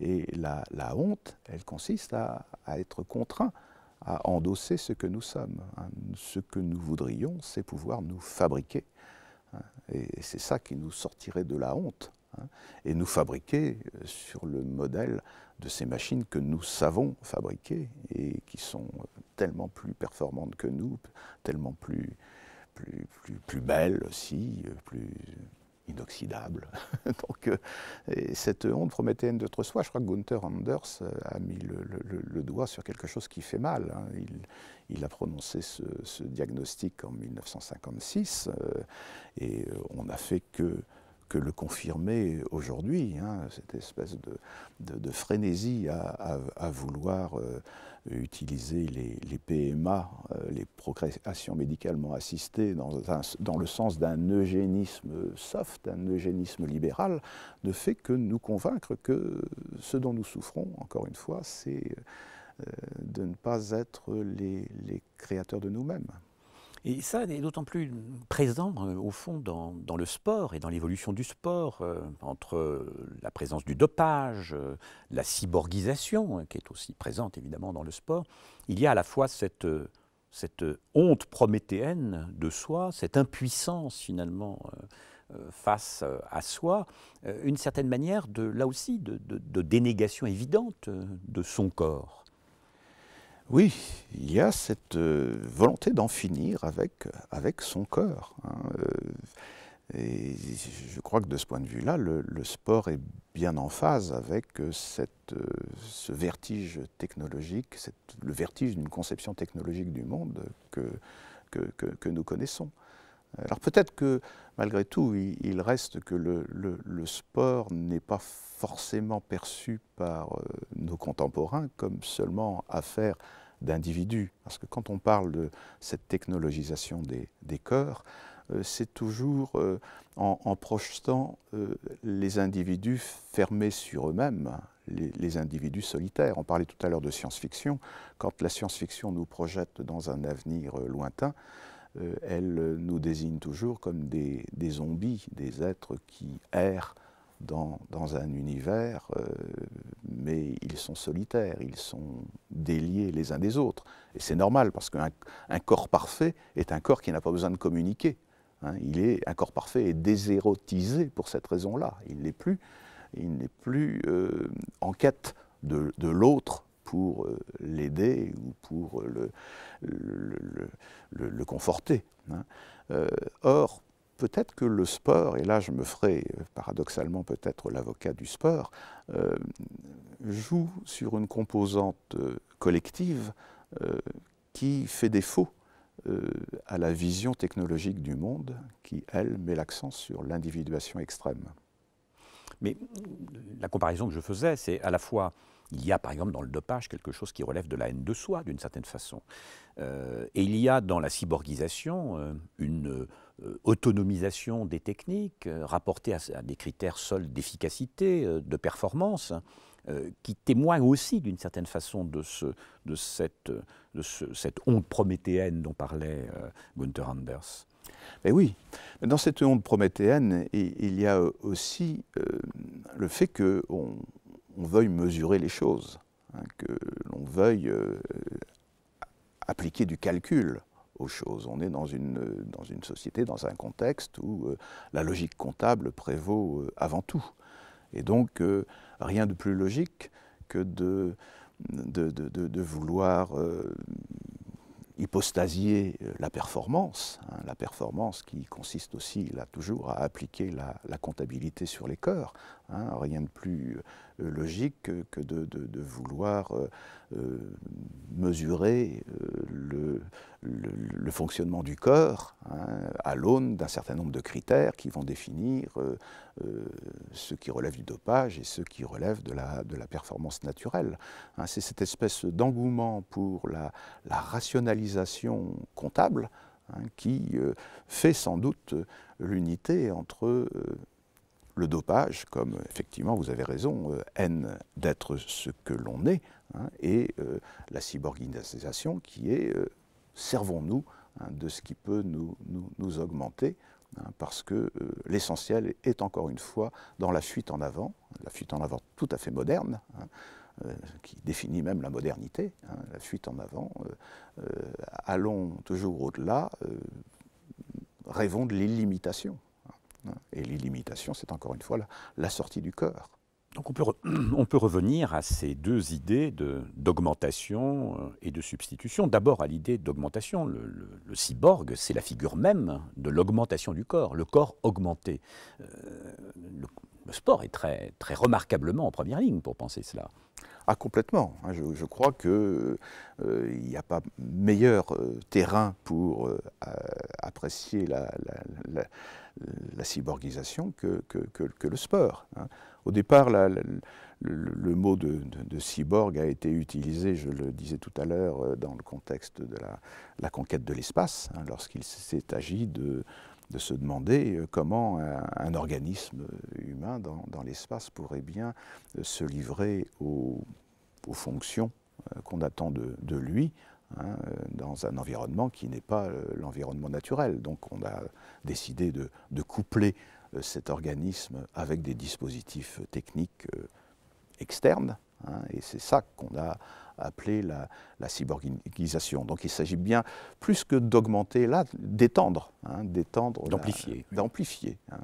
Et la, honte, elle consiste à, être contraint à endosser ce que nous sommes. Hein, ce que nous voudrions, c'est pouvoir nous fabriquer. Hein, et, c'est ça qui nous sortirait de la honte. Hein, et nous fabriquer euh, sur le modèle de ces machines que nous savons fabriquer et qui sont euh, tellement plus performantes que nous, tellement plus, plus, plus, plus belles aussi, euh, plus, inoxydable. [laughs] Donc, euh, cette honte prométhéenne de soi, je crois que Gunther Anders euh, a mis le, doigt sur quelque chose qui fait mal. Hein. Il, il, a prononcé ce, diagnostic en 1956 euh, et on n'a fait que que le confirmer aujourd'hui, hein, cette espèce de, frénésie à, vouloir utiliser les, PMA, euh, les procréations médicalement assistées, dans, dans le sens d'un eugénisme soft, un eugénisme libéral, ne fait que nous convaincre que ce dont nous souffrons, encore une fois, c'est euh, de ne pas être les créateurs de nous-mêmes. Et ça est d'autant plus présent, euh, au fond, dans, le sport et dans l'évolution du sport, euh, entre euh, la présence du dopage, la cyborgisation, hein, qui est aussi présente évidemment dans le sport. Il y a à la fois cette, honte prométhéenne de soi, cette impuissance finalement face à soi, une certaine manière de, là aussi, de dénégation évidente de son corps. Oui, il y a cette euh, volonté d'en finir avec, avec son corps. Hein, euh, et je crois que de ce point de vue-là, le, sport est bien en phase avec euh, ce vertige technologique, le vertige d'une conception technologique du monde que, que nous connaissons. Alors peut-être que malgré tout, il, reste que le, sport n'est pas forcément perçu par euh, nos contemporains comme seulement affaire d'individus. Parce que quand on parle de cette technologisation des, des corps, euh, c'est toujours euh, en, projetant les individus fermés sur eux-mêmes, hein, les, les, individus solitaires. On parlait tout à l'heure de science-fiction. Quand la science-fiction nous projette dans un avenir lointain, euh, elle euh, nous désigne toujours comme des, zombies, des êtres qui errent dans, un univers, euh, mais ils sont solitaires, ils sont déliés les uns des autres. Et c'est normal, parce qu'un corps parfait est un corps qui n'a pas besoin de communiquer. Hein. est, un corps parfait est désérotisé pour cette raison-là. Il n'est plus, en quête de l'autre pour euh, l'aider ou pour euh, le, le, conforter. Hein. Euh, or, peut-être que le sport, et là je me ferai paradoxalement peut-être l'avocat du sport, joue sur une composante collective qui fait défaut à la vision technologique du monde qui, elle, met l'accent sur l'individuation extrême. Mais la comparaison que je faisais, c'est à la fois il y a par exemple dans le dopage quelque chose qui relève de la haine de soi d'une certaine façon. Euh, et il y a dans la cyborgisation euh, une euh, autonomisation des techniques rapportée à, des critères seuls d'efficacité, de performance, qui témoignent aussi d'une certaine façon de, de, cette, de cette, honte prométhéenne dont parlait Gunther Anders. Mais oui, dans cette onde prométhéenne, il y a aussi le fait qu'on on veuille mesurer les choses, hein, que l'on veuille euh, appliquer du calcul aux choses. On est dans une, dans une société, dans un contexte où euh, la logique comptable prévaut euh, avant tout. Et donc, rien de plus logique que de, de, de, vouloir hypostasier la performance, hein, la performance qui consiste aussi, là toujours, à appliquer la, comptabilité sur les corps. Hein. rien de plus euh, logique que, de, vouloir euh, euh, mesurer le, le, fonctionnement du corps hein, à l'aune d'un certain nombre de critères qui vont définir ce qui relève du dopage et ce qui relève de la, de la performance naturelle. Hein. C'est cette espèce d'engouement pour la, rationalisation comptable hein, qui fait sans doute l'unité entre le dopage comme, effectivement, vous avez raison, euh, haine d'être ce que l'on est, hein, et euh, la cyborgisation qui est euh, servons-nous hein, de ce qui peut nous, augmenter, hein, parce que l'essentiel est encore une fois dans la fuite en avant, la fuite en avant tout à fait moderne. qui définit même la modernité, la fuite en avant. allons toujours au-delà, rêvons de l'illimitation. Et l'illimitation, c'est encore une fois la, sortie du corps. Donc on peut, [clears throat] revenir à ces deux idées d'augmentation euh, et de substitution. D'abord à l'idée d'augmentation. Le, cyborg, c'est la figure même de l'augmentation du corps, le corps augmenté. Euh, le, le, sport est très, très remarquablement en première ligne pour penser cela. Ah, complètement. Hein, je, crois qu'il euh, n'y a pas meilleur euh, terrain pour euh, apprécier la, la, cyborgisation que, le sport. Hein. Au départ, le, mot de, cyborg a été utilisé, je le disais tout à l'heure, dans le contexte de la, conquête de l'espace, hein, lorsqu'il s'est agi de, de se demander euh, comment un, organisme humain dans, l'espace pourrait bien euh, se livrer aux, fonctions euh, qu'on attend de, lui, hein, dans un environnement qui n'est pas l'environnement naturel. Donc on a décidé de, coupler cet organisme avec des dispositifs techniques externes, hein, et c'est ça qu'on a appelé la, cyborgisation. Donc il s'agit bien, plus que d'augmenter, là, d'étendre, hein, d'étendre, d'amplifier, la, d'amplifier hein,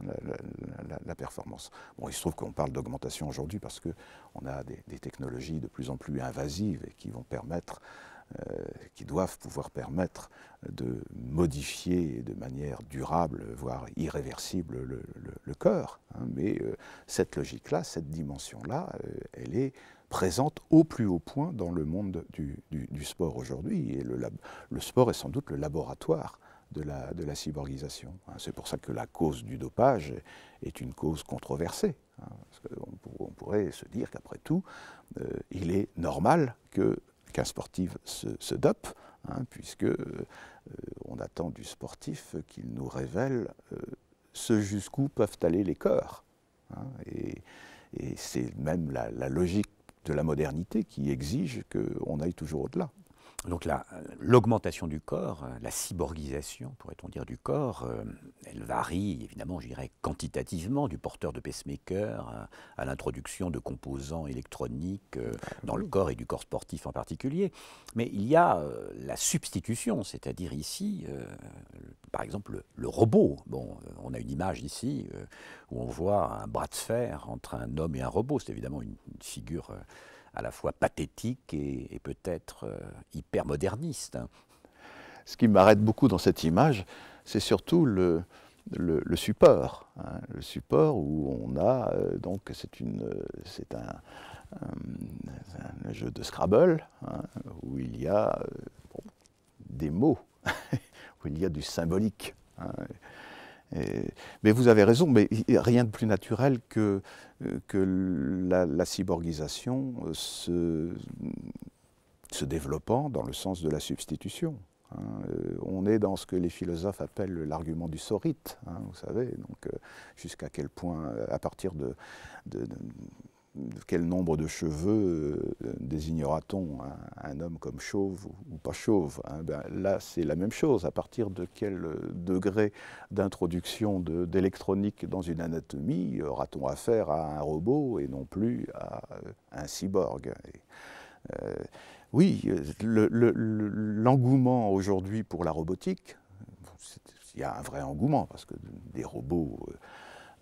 la, performance. Bon, il se trouve qu'on parle d'augmentation aujourd'hui parce que on a des, technologies de plus en plus invasives et qui vont permettre euh, qui doivent pouvoir permettre de modifier de manière durable, voire irréversible, le, le, corps. Hein. Mais euh, cette logique-là, cette dimension-là, euh, elle est présente au plus haut point dans le monde du, sport aujourd'hui. Et le, le, sport est sans doute le laboratoire de la, de la cyborgisation. Hein. C'est pour ça que la cause du dopage est une cause controversée. Hein, on, pourrait se dire qu'après tout, euh, il est normal qu'un sportif se, dope, hein, puisque euh, on attend du sportif qu'il nous révèle euh, ce jusqu'où peuvent aller les corps. Hein. et, c'est même la, logique de la modernité qui exige qu'on aille toujours au-delà donc euh, l'augmentation du corps, euh, la cyborgisation, pourrait-on dire, du corps, euh, elle varie évidemment, je dirais, quantitativement, du porteur de pacemaker à, l'introduction de composants électroniques ah dans le corps et du corps sportif en particulier. Mais il y a la substitution, c'est-à-dire ici, par exemple, le, robot. Bon, on a une image ici où on voit un bras de fer entre un homme et un robot. C'est évidemment une figure à la fois pathétique et, peut-être euh, hyper moderniste. Ce qui m'arrête beaucoup dans cette image, c'est surtout le, support. Hein. le support où on a, euh, donc c'est c'est un, jeu de Scrabble, hein, où il y a euh, des mots, [laughs] où il y a du symbolique. Hein mais vous avez raison, mais rien de plus naturel que, euh, que la, la cyborgisation euh, se, se, développant dans le sens de la substitution. Hein. Euh, on est dans ce que les philosophes appellent l'argument du sorite, hein, vous savez, donc jusqu'à quel point, à partir de quel nombre de cheveux euh, désignera-t-on un, homme comme chauve ou pas chauve hein. ben, Là, c'est la même chose. À partir de quel euh, degré d'introduction d'électronique dans une anatomie euh, aura-t-on affaire à un robot et non plus à un cyborg Oui, l'engouement aujourd'hui pour la robotique, il y a un vrai engouement parce que des robots...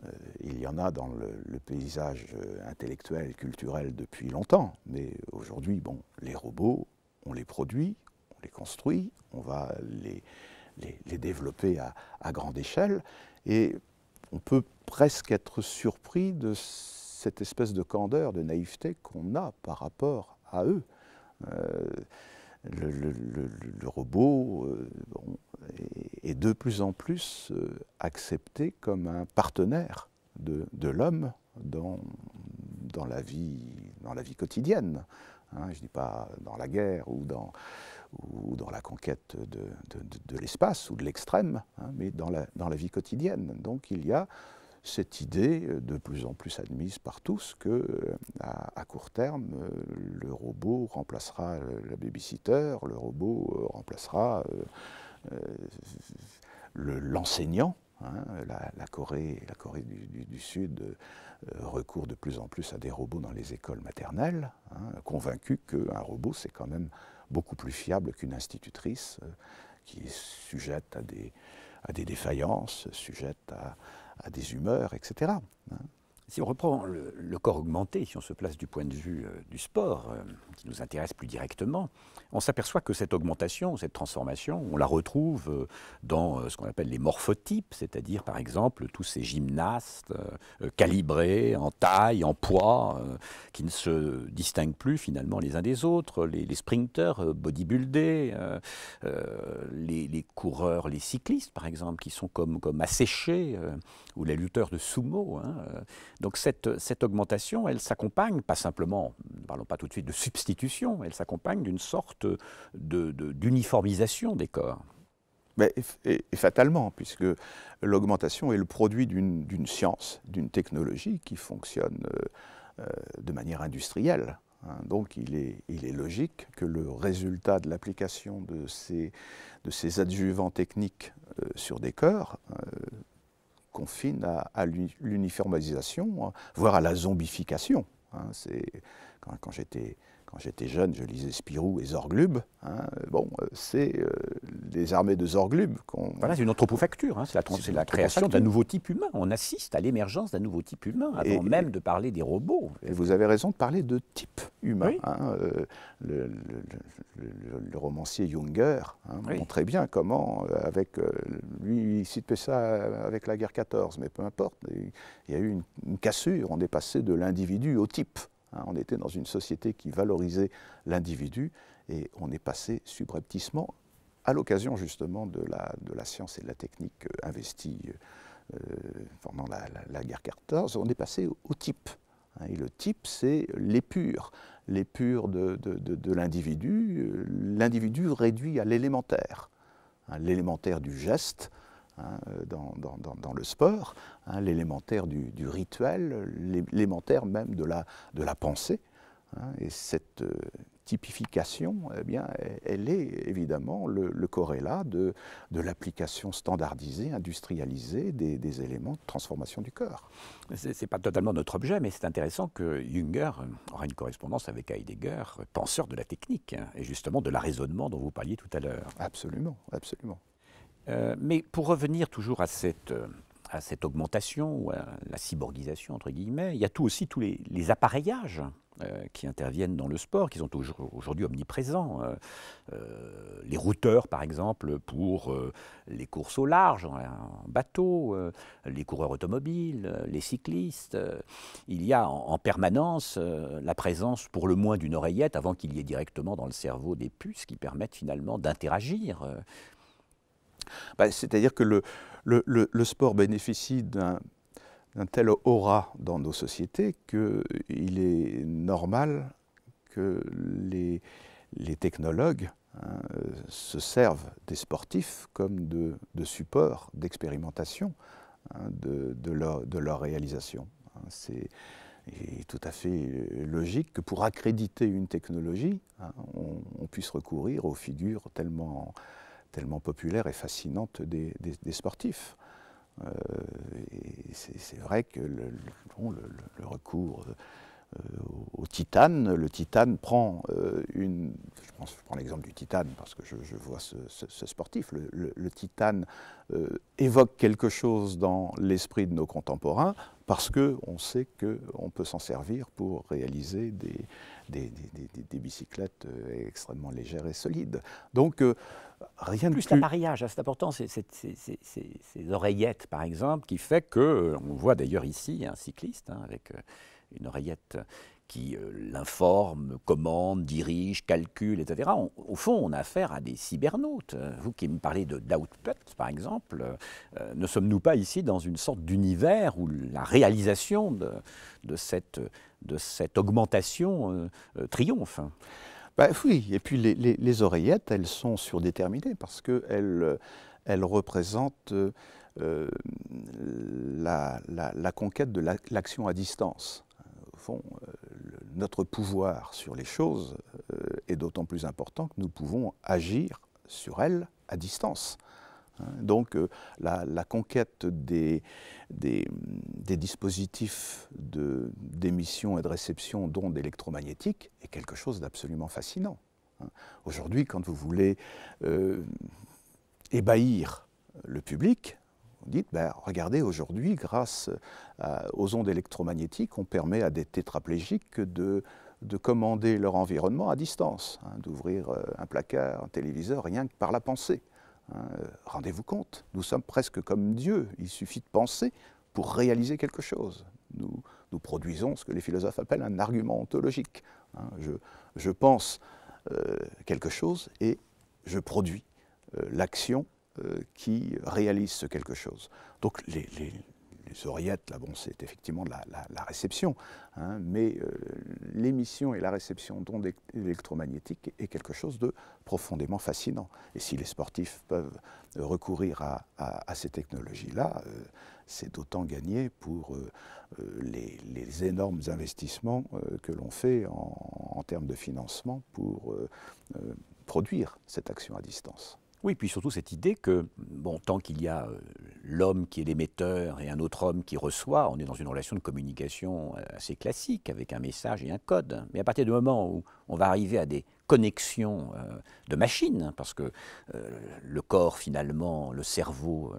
Euh, il y en a dans le, paysage euh, intellectuel, culturel depuis longtemps. Mais aujourd'hui, bon, les robots, on les produit, on les construit, on va les, les, développer à, grande échelle. Et on peut presque être surpris de cette espèce de candeur, de naïveté qu'on a par rapport à eux. Euh, le, robot, est de plus en plus euh, accepté comme un partenaire de, l'homme dans, dans, la vie, dans la vie quotidienne. Hein. je ne dis pas dans la guerre ou dans, ou dans la conquête de, l'espace ou de l'extrême, hein, mais dans la, dans la vie quotidienne. Donc il y a cette idée de plus en plus admise par tous que euh, à, court terme euh, le robot remplacera le baby-sitter, le robot remplacera euh, l'enseignant. Hein, la, Corée, la Corée du, Sud euh, recourt de plus en plus à des robots dans les écoles maternelles, hein, convaincu qu'un robot c'est quand même beaucoup plus fiable qu'une institutrice euh, qui est sujette à des, défaillances, sujette à, des humeurs, etc. Si on reprend le, corps augmenté, si on se place du point de vue euh, du sport, euh, qui nous intéresse plus directement, on s'aperçoit que cette augmentation, cette transformation, on la retrouve euh, dans ce qu'on appelle les morphotypes, c'est-à-dire par exemple tous ces gymnastes calibrés en taille, en poids, qui ne se distinguent plus finalement les uns des autres, les, sprinteurs, sprinters bodybuildés, les, coureurs, les cyclistes par exemple, qui sont comme, comme asséchés, ou les lutteurs de sumo. Hein, donc cette, cette augmentation, elle s'accompagne, pas simplement, ne parlons pas tout de suite de substitution, elle s'accompagne d'une sorte d'uniformisation de, d'uniformisation des corps. Mais, et, fatalement, puisque l'augmentation est le produit d'une science, d'une technologie qui fonctionne euh, euh, de manière industrielle. Hein. donc il est, il est, logique que le résultat de l'application de ces, de ces adjuvants techniques euh, sur des corps confine à, l'uniformisation, hein, voire à la zombification. Hein. quand j'étais quand j'étais jeune, je lisais Spirou et Zorglub. Hein. Bon, euh, c'est des euh, les armées de Zorglub qu'on. Voilà, c'est une anthropofacture. Hein, c'est la, création d'un nouveau type humain. On assiste à l'émergence d'un nouveau type humain avant même de parler des robots. Et vous avez raison de parler de type humain. Hein. Euh, le, romancier Junger montre très bien comment, avec lui, il citait ça avec la guerre 14, mais peu importe. Il y a eu une, une cassure. On est passé de l'individu au type. Hein, on était dans une société qui valorisait l'individu et on est passé subrepticement, à l'occasion justement de la, science et de la technique euh, investie euh, euh, pendant la, guerre 14, on est passé au, type. Hein, et le type, c'est l'épure, l'épure de l'individu, l'individu réduit à l'élémentaire, hein, l'élémentaire du geste, Hein, dans, le sport, hein, l'élémentaire du, rituel, l'élémentaire même de la, pensée. Hein, et cette euh, typification, eh bien, elle est évidemment le, le corrélat de, l'application standardisée, industrialisée des, éléments de transformation du corps. Ce n'est pas totalement notre objet, mais c'est intéressant que Junger aura une correspondance avec Heidegger, penseur de la technique, et justement de raisonnement dont vous parliez tout à l'heure. Absolument, absolument. Euh, mais pour revenir toujours à cette, euh, à cette augmentation, ou à la cyborgisation, entre guillemets, il y a tout aussi tous les, appareillages euh, qui interviennent dans le sport, qui sont aujourd'hui omniprésents. les routeurs, par exemple, pour les courses au large, en, bateau, les coureurs automobiles, les cyclistes. il y a en permanence la présence, pour le moins, d'une oreillette, avant qu'il y ait directement dans le cerveau des puces qui permettent finalement d'interagir. Bah, c'est-à-dire que le, sport bénéficie d'un tel aura dans nos sociétés qu'il est normal que les, technologues hein, se servent des sportifs comme de, support d'expérimentation hein, de, leur, réalisation. Hein. C'est tout à fait logique que pour accréditer une technologie, on, puisse recourir aux figures tellement tellement populaire et fascinante des, sportifs. Euh, c'est vrai que le, recours euh, au, titane, le titane prend euh, une... Je, prends l'exemple du titane parce que je, vois ce, sportif. Le, titane euh, évoque quelque chose dans l'esprit de nos contemporains parce qu'on sait qu'on peut s'en servir pour réaliser des, des bicyclettes extrêmement légères et solides. Donc Rien de plus, plus... mariage, c'est important, ces, oreillettes par exemple, qui fait que, on voit d'ailleurs ici un cycliste hein, avec euh, une oreillette qui euh, l'informe, commande, dirige, calcule, etc. au fond, on a affaire à des cybernautes. Vous qui me parlez d'output, par exemple, euh, ne sommes-nous pas ici dans une sorte d'univers où la réalisation de, cette, de cette augmentation triomphe hein bah oui, et puis les, oreillettes, elles sont surdéterminées parce qu'elles représentent euh, la, conquête de l'action à distance. Au fond, euh, notre pouvoir sur les choses euh, est d'autant plus important que nous pouvons agir sur elles à distance. Hein, donc euh, la, conquête des, dispositifs d'émission et de réception d'ondes électromagnétiques est quelque chose d'absolument fascinant. Hein, aujourd'hui, quand vous voulez euh, ébahir le public, vous dites, ben, regardez, aujourd'hui, grâce aux ondes électromagnétiques, on permet à des tétraplégiques de, commander leur environnement à distance, hein, d'ouvrir euh, un placard, un téléviseur, rien que par la pensée. Euh, rendez-vous compte, nous sommes presque comme Dieu, il suffit de penser pour réaliser quelque chose. Nous, nous produisons ce que les philosophes appellent un argument ontologique. Hein, je, pense euh, quelque chose et je produis euh, l'action qui réalise ce quelque chose. Donc les, les oreillettes, bon, c'est effectivement la, réception, hein, mais euh, l'émission et la réception d'ondes électromagnétiques est quelque chose de profondément fascinant. Et si les sportifs peuvent recourir à, ces technologies-là, euh, c'est d'autant gagné pour euh, les, énormes investissements que l'on fait en, termes de financement pour produire cette action à distance. Oui, puis surtout cette idée que, bon, tant qu'il y a euh, l'homme qui est l'émetteur et un autre homme qui reçoit, on est dans une relation de communication euh, assez classique, avec un message et un code. Mais à partir du moment où on va arriver à des connexions euh, de machines, parce que le corps finalement, le cerveau,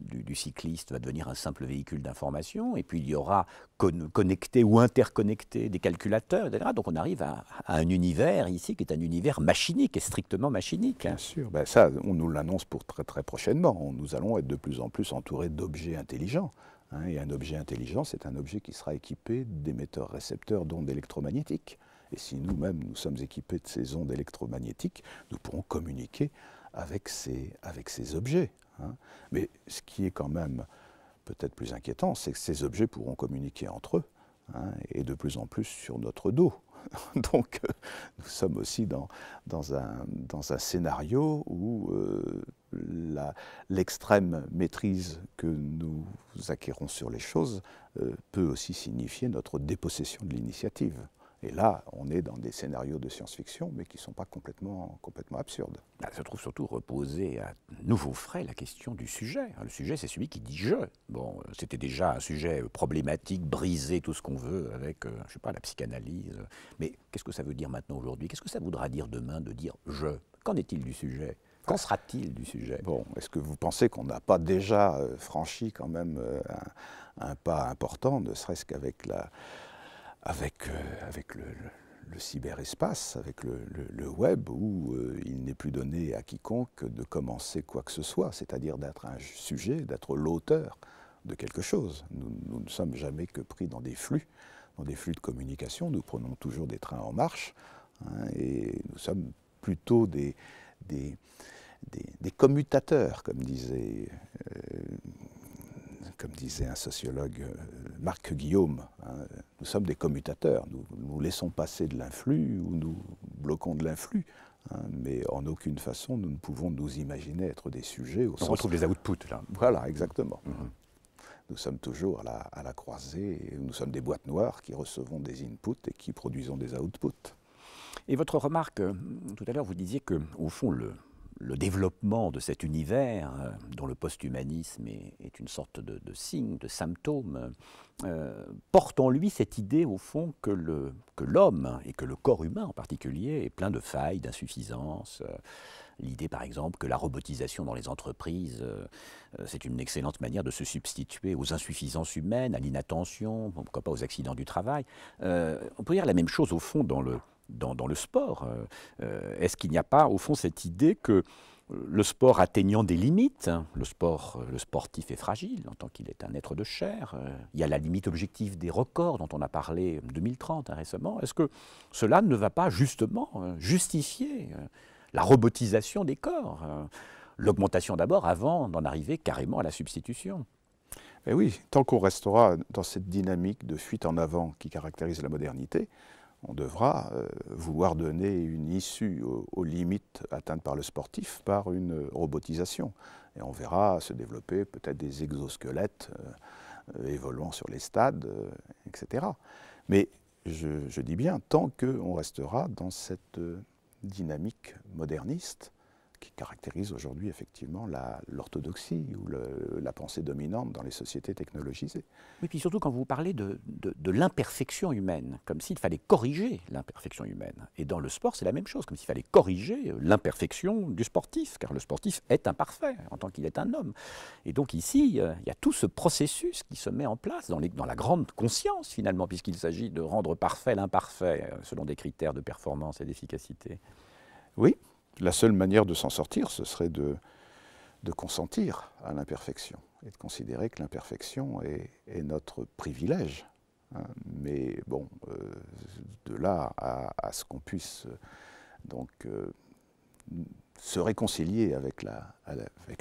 du, cycliste va devenir un simple véhicule d'information, et puis il y aura connecté ou interconnecté des calculateurs, etc. Donc on arrive à, un univers ici qui est un univers machinique, et strictement machinique. Bien sûr, ben, ça on nous l'annonce pour très très prochainement. Nous allons être de plus en plus entourés d'objets intelligents. Hein. et un objet intelligent, c'est un objet qui sera équipé d'émetteurs-récepteurs d'ondes électromagnétiques. Et si nous-mêmes nous sommes équipés de ces ondes électromagnétiques, nous pourrons communiquer avec ces, objets. Hein. Mais ce qui est quand même peut-être plus inquiétant, c'est que ces objets pourront communiquer entre eux, hein, et de plus en plus sur notre dos. [laughs] Donc euh, nous sommes aussi dans, un, scénario où euh, l'extrême maîtrise que nous acquérons sur les choses euh, peut aussi signifier notre dépossession de l'initiative. Et là, on est dans des scénarios de science-fiction, mais qui ne sont pas complètement, complètement absurdes. Ça bah, se trouve surtout reposer à nouveau frais la question du sujet. Hein. Le sujet, c'est celui qui dit je. Bon, euh, c'était déjà un sujet euh, problématique, brisé, tout ce qu'on veut, avec, euh, je sais pas, la psychanalyse. Mais qu'est-ce que ça veut dire maintenant aujourd'hui Qu'est-ce que ça voudra dire demain de dire je Qu'en est-il du sujet Qu'en sera-t-il du sujet Bon, est-ce que vous pensez qu'on n'a pas déjà franchi quand même un pas important, ne serait-ce qu'avec la avec, euh, avec le, cyberespace, avec le, web, où euh, il n'est plus donné à quiconque de commencer quoi que ce soit, c'est-à-dire d'être un sujet, d'être l'auteur de quelque chose. Nous, ne sommes jamais que pris dans des flux, dans des flux de communication. Nous prenons toujours des trains en marche hein, et nous sommes plutôt des, des, des, commutateurs, comme disait euh, comme disait un sociologue euh, Marc Guillaume, hein, nous sommes des commutateurs, nous, nous laissons passer de l'influx ou nous bloquons de l'influx. Hein, mais en aucune façon, nous ne pouvons nous imaginer être des sujets On retrouve les outputs, là. Voilà, exactement. Mhm. Nous sommes toujours à la, à la croisée, nous sommes des boîtes noires qui recevons des inputs et qui produisons des outputs. Et votre remarque, euh, tout à l'heure, vous disiez que, au fond, le, le développement de cet univers, euh, dont le post-humanisme est, une sorte de, signe, de symptôme, euh, porte en lui cette idée, au fond, que l'homme, et que le corps humain en particulier, est plein de failles, d'insuffisances. Euh, l'idée, par exemple, que la robotisation dans les entreprises, c'est une excellente manière de se substituer aux insuffisances humaines, à l'inattention, pourquoi pas aux accidents du travail. on peut dire la même chose, au fond, dans le, dans, le sport. Euh, euh, est-ce qu'il n'y a pas, au fond, cette idée que euh, le sport atteignant des limites, hein, le sport, le sportif est fragile en tant qu'il est un être de chair. Il y a la limite objective des records dont on a parlé en 2030 hein, récemment. Est-ce que cela ne va pas justement justifier la robotisation des corps, l'augmentation d'abord avant d'en arriver carrément à la substitution eh oui, tant qu'on restera dans cette dynamique de fuite en avant qui caractérise la modernité, on devra euh, vouloir donner une issue aux, limites atteintes par le sportif par une euh, robotisation. Et on verra se développer peut-être des exosquelettes euh, évoluant sur les stades, etc. Mais je, je, dis bien, tant qu'on restera dans cette dynamique moderniste, qui caractérise aujourd'hui effectivement l'orthodoxie ou la pensée dominante dans les sociétés technologisées. Oui, puis surtout quand vous parlez de, l'imperfection humaine, comme s'il fallait corriger l'imperfection humaine. Et dans le sport, c'est la même chose, comme s'il fallait corriger l'imperfection du sportif, car le sportif est imparfait en tant qu'il est un homme. Et donc ici, euh, il y a tout ce processus qui se met en place dans, dans la grande conscience finalement, puisqu'il s'agit de rendre parfait l'imparfait euh, selon des critères de performance et d'efficacité. Oui, la seule manière de s'en sortir, ce serait de, consentir à l'imperfection et de considérer que l'imperfection est, notre privilège. Hein, mais bon, euh, de là à, ce qu'on puisse euh, donc euh, se réconcilier avec la,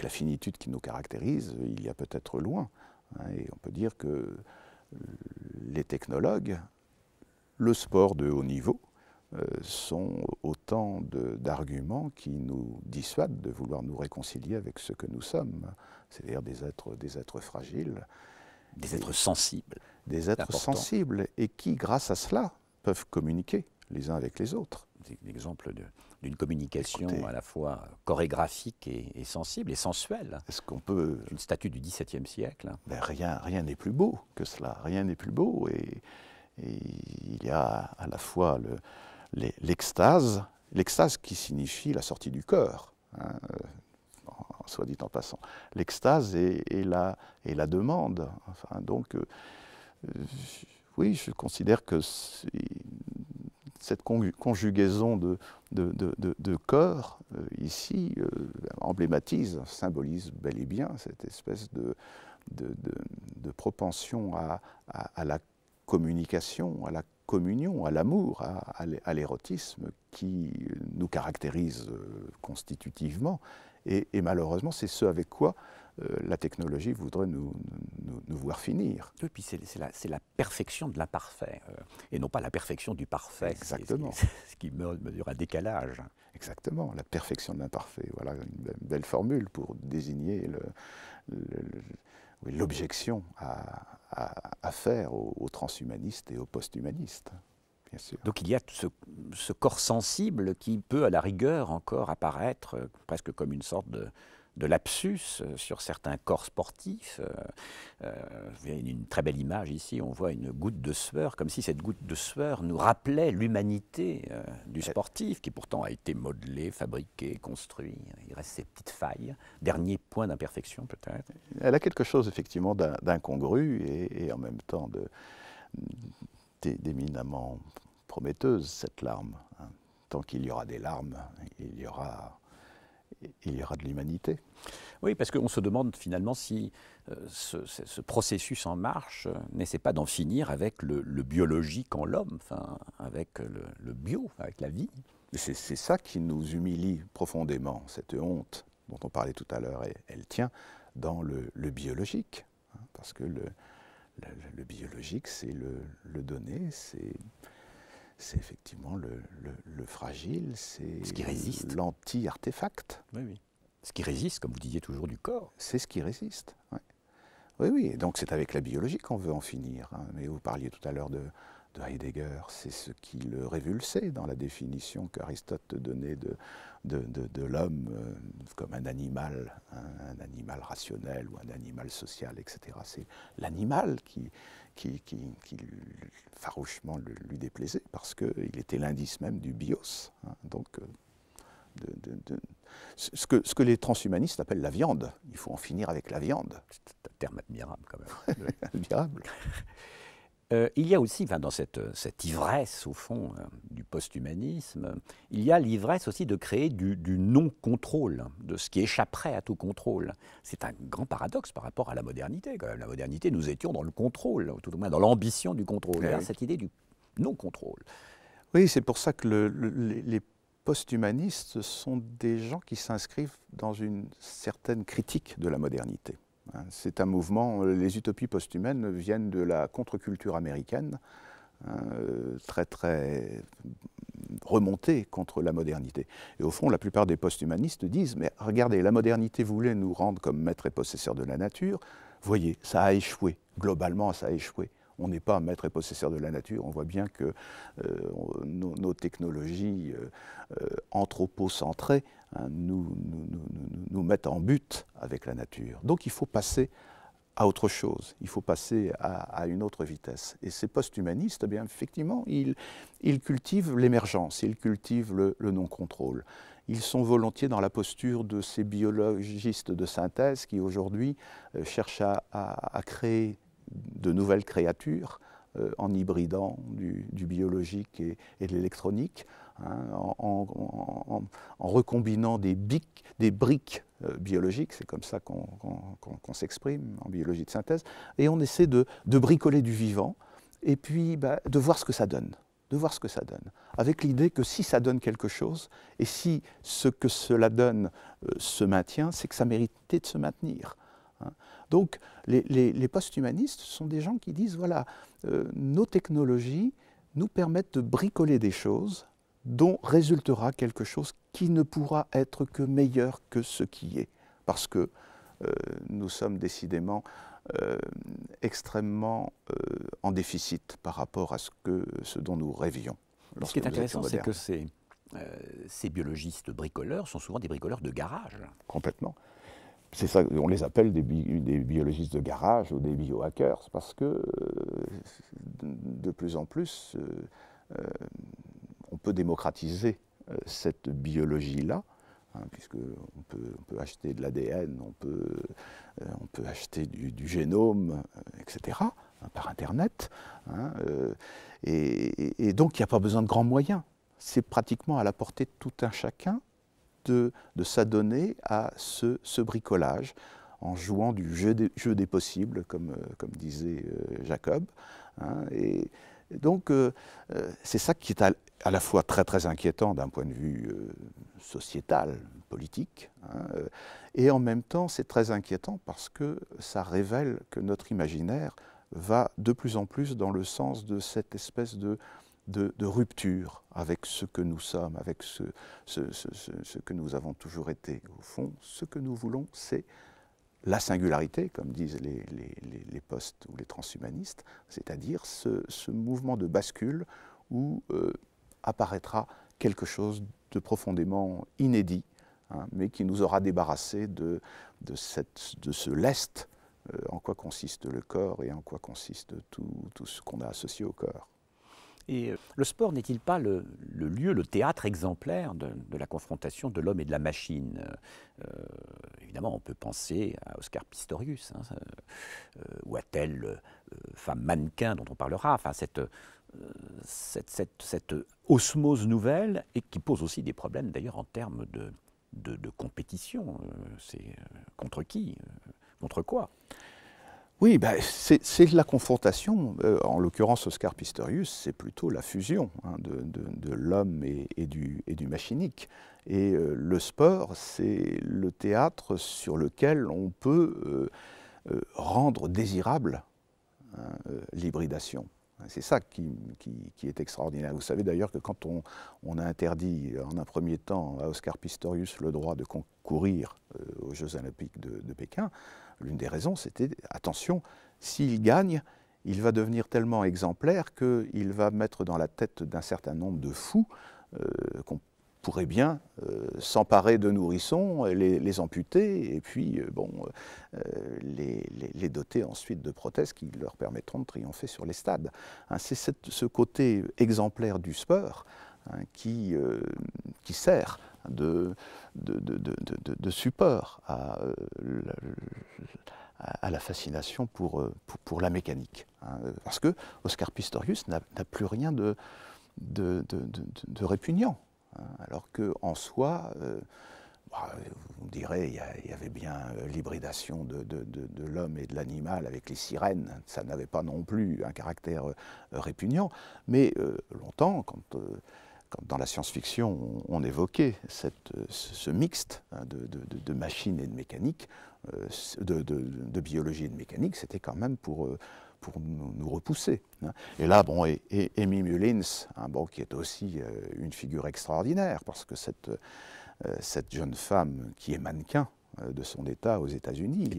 finitude qui nous caractérise, il y a peut-être loin. Hein, et on peut dire que les technologues, le sport de haut niveau, euh, sont autant d'arguments qui nous dissuadent de vouloir nous réconcilier avec ce que nous sommes, c'est-à-dire des êtres, des êtres fragiles. Des, êtres sensibles. Des êtres sensibles et qui, grâce à cela, peuvent communiquer les uns avec les autres. C'est exemple d'une communication à la fois chorégraphique et, sensible et sensuelle. Est-ce qu'on peut une statue du XVIIe siècle ben, Rien, rien n'est plus beau que cela. Rien n'est plus beau et, il y a à la fois le, l'extase, l'extase qui signifie la sortie du cœur, hein, euh, soit dit en passant. L'extase et, la, et la demande. Enfin, donc, euh, euh, oui, je considère que cette conjugaison de, de, corps, ici, emblématise, symbolise bel et bien cette espèce de, propension à, à la communication, à la communion, à l'amour, à, à l'érotisme qui nous caractérise euh, constitutivement. Et, malheureusement, c'est ce avec quoi euh, la technologie voudrait nous, voir finir. Et puis c'est la, perfection de l'imparfait, euh, et non pas la perfection du parfait. Exactement. Ce qui mesure [laughs] un décalage. Exactement, la perfection de l'imparfait. Voilà une belle formule pour désigner l'objection à, à, faire aux, transhumanistes et aux posthumanistes. Bien Donc il y a ce, corps sensible qui peut à la rigueur encore apparaître presque comme une sorte de, de lapsus euh, sur certains corps sportifs. Euh, euh une très belle image ici, on voit une goutte de sueur, comme si cette goutte de sueur nous rappelait l'humanité euh, du sportif, qui pourtant a été modelé, fabriqué, construit. Il reste ses petites failles. Dernier point d'imperfection peut-être. Elle a quelque chose effectivement d'incongru et, et, en même temps d'éminemment prometteuse, cette larme. Hein. Tant qu'il y aura des larmes, il y aura il y aura de l'humanité. Oui, parce qu'on se demande finalement si euh, ce, processus en marche euh, n'essaie pas d'en finir avec le, biologique en l'homme, enfin, avec le, bio, avec la vie. C'est ça qui nous humilie profondément, cette honte dont on parlait tout à l'heure, elle, elle tient dans le, biologique, hein, parce que le, biologique, c'est le, donné, c'est c'est effectivement le, fragile, c'est ce qui résiste, l'anti-artefact. Oui, Ce qui résiste, comme vous disiez toujours, du corps. C'est ce qui résiste. Oui, oui. Et donc c'est avec la biologie qu'on veut en finir. Hein. Mais vous parliez tout à l'heure de, Heidegger, c'est ce qui le révulsait dans la définition qu'Aristote donnait de, de, l'homme euh, comme un animal, hein, un animal rationnel ou un animal social, etc. C'est l'animal qui, qui, qui, farouchement lui déplaisait, parce qu'il était l'indice même du bios. Hein. donc, euh, ce, que, ce que les transhumanistes appellent la viande. Il faut en finir avec la viande. C'est un terme admirable quand même. [laughs] admirable. [laughs] Euh, il y a aussi, dans euh, cette, ivresse, au fond, euh, du post-humanisme, il y a l'ivresse aussi de créer du, non-contrôle, de ce qui échapperait à tout contrôle. C'est un grand paradoxe par rapport à la modernité. Quand La modernité, nous étions dans le contrôle, tout au moins dans l'ambition du contrôle. Cette idée du non-contrôle. Oui, c'est pour ça que les post-humanistes sont des gens qui s'inscrivent dans une certaine critique de la modernité. Hein, c'est un mouvement, euh, les utopies post viennent de la contre-culture américaine, hein, euh, très très remontée contre la modernité. Et au fond, la plupart des post-humanistes disent, mais regardez, la modernité voulait nous rendre comme maîtres et possesseurs de la nature, voyez, ça a échoué, globalement ça a échoué. On n'est pas maître et possesseur de la nature. On voit bien que euh, nos, technologies anthropocentrées Hein, nous, nous, nous, nous, mettent en but avec la nature. Donc il faut passer à autre chose, il faut passer à, une autre vitesse. Et ces post-humanistes, eh bien effectivement, ils, cultivent l'émergence, ils cultivent le, non-contrôle. Ils sont volontiers dans la posture de ces biologistes de synthèse qui aujourd'hui euh, cherchent à, créer de nouvelles créatures euh, en hybridant du, biologique et de l'électronique, Hein, en, recombinant des, des briques euh, biologiques, c'est comme ça qu'on s'exprime en biologie de synthèse, et on essaie de, bricoler du vivant, et puis bah, de voir ce que ça donne de voir ce que ça donne, avec l'idée que si ça donne quelque chose, et si ce que cela donne euh, se maintient, c'est que ça méritait de se maintenir. Hein. Donc les, les, post-humanistes sont des gens qui disent, voilà, euh, nos technologies nous permettent de bricoler des choses dont résultera quelque chose qui ne pourra être que meilleur que ce qui est. Parce que euh, nous sommes décidément euh, extrêmement euh, en déficit par rapport à ce, que, ce dont nous rêvions. Ce qui est intéressant, c'est que ces, biologistes bricoleurs sont souvent des bricoleurs de garage. Complètement. C'est ça, on les appelle des, biologistes de garage ou des biohackers, parce que de, plus en plus, on peut démocratiser euh, cette biologie-là, hein, puisque on peut, acheter de l'ADN, euh, on peut, acheter du, génome, euh, etc., hein, par Internet. Hein, et, donc, il n'y a pas besoin de grands moyens. C'est pratiquement à la portée de tout un chacun de, s'adonner à ce, bricolage en jouant du jeu des, possibles, comme, comme disait Jacob. et, donc, euh, euh, c'est ça qui est à, la fois très très inquiétant d'un point de vue euh, sociétal, politique, hein, et en même temps, c'est très inquiétant parce que ça révèle que notre imaginaire va de plus en plus dans le sens de cette espèce de, de, de rupture avec ce que nous sommes, avec ce, ce, ce, ce, que nous avons toujours été. Au fond, ce que nous voulons, c'est la singularité, comme disent les, postes ou les transhumanistes, c'est-à-dire ce, mouvement de bascule où euh, apparaîtra quelque chose de profondément inédit, hein, mais qui nous aura débarrassé de, ce lest, euh, en quoi consiste le corps et en quoi consiste tout ce qu'on a associé au corps. Et euh, le sport n'est-il pas le, lieu, le théâtre exemplaire de, la confrontation de l'homme et de la machine euh, euh, Évidemment, on peut penser à Oscar Pistorius, hein, ou à telle femme mannequin dont on parlera, enfin cette, osmose nouvelle, et qui pose aussi des problèmes d'ailleurs en termes de, de, de compétition. C'est contre qui Contre quoi oui, ben, c'est la confrontation. Euh, en l'occurrence, Oscar Pistorius, c'est plutôt la fusion hein, de, l'homme et, du, machinique. Et euh, le sport, c'est le théâtre sur lequel on peut euh, rendre désirable hein, l'hybridation. C'est ça qui, est extraordinaire. Vous savez d'ailleurs que quand on, a interdit en un premier temps à Oscar Pistorius le droit de concourir aux Jeux olympiques de Pékin, L'une des raisons, c'était attention, s'il gagne, il va devenir tellement exemplaire qu'il va mettre dans la tête d'un certain nombre de fous euh, qu'on pourrait bien euh, s'emparer de nourrissons, les, amputer et puis euh, bon, les, doter ensuite de prothèses qui leur permettront de triompher sur les stades. Hein, c'est ce côté exemplaire du sport hein, qui sert de, de, support à, la fascination pour, la mécanique. parce que Oscar Pistorius n'a plus rien de, répugnant. alors qu'en soi, vous me direz, il y, avait bien l'hybridation de, l'homme et de l'animal avec les sirènes. Ça n'avait pas non plus un caractère répugnant. Mais longtemps, quand dans la science-fiction, on, évoquait cette, euh, ce, mixte hein, de, machines et de mécanique, euh, de, biologie et de mécanique, c'était quand même pour, euh, pour nous, repousser. Hein. Et là, bon, et, Amy Mullins, hein, bon, qui est aussi une figure extraordinaire, parce que cette, cette jeune femme qui est mannequin de son État aux États-Unis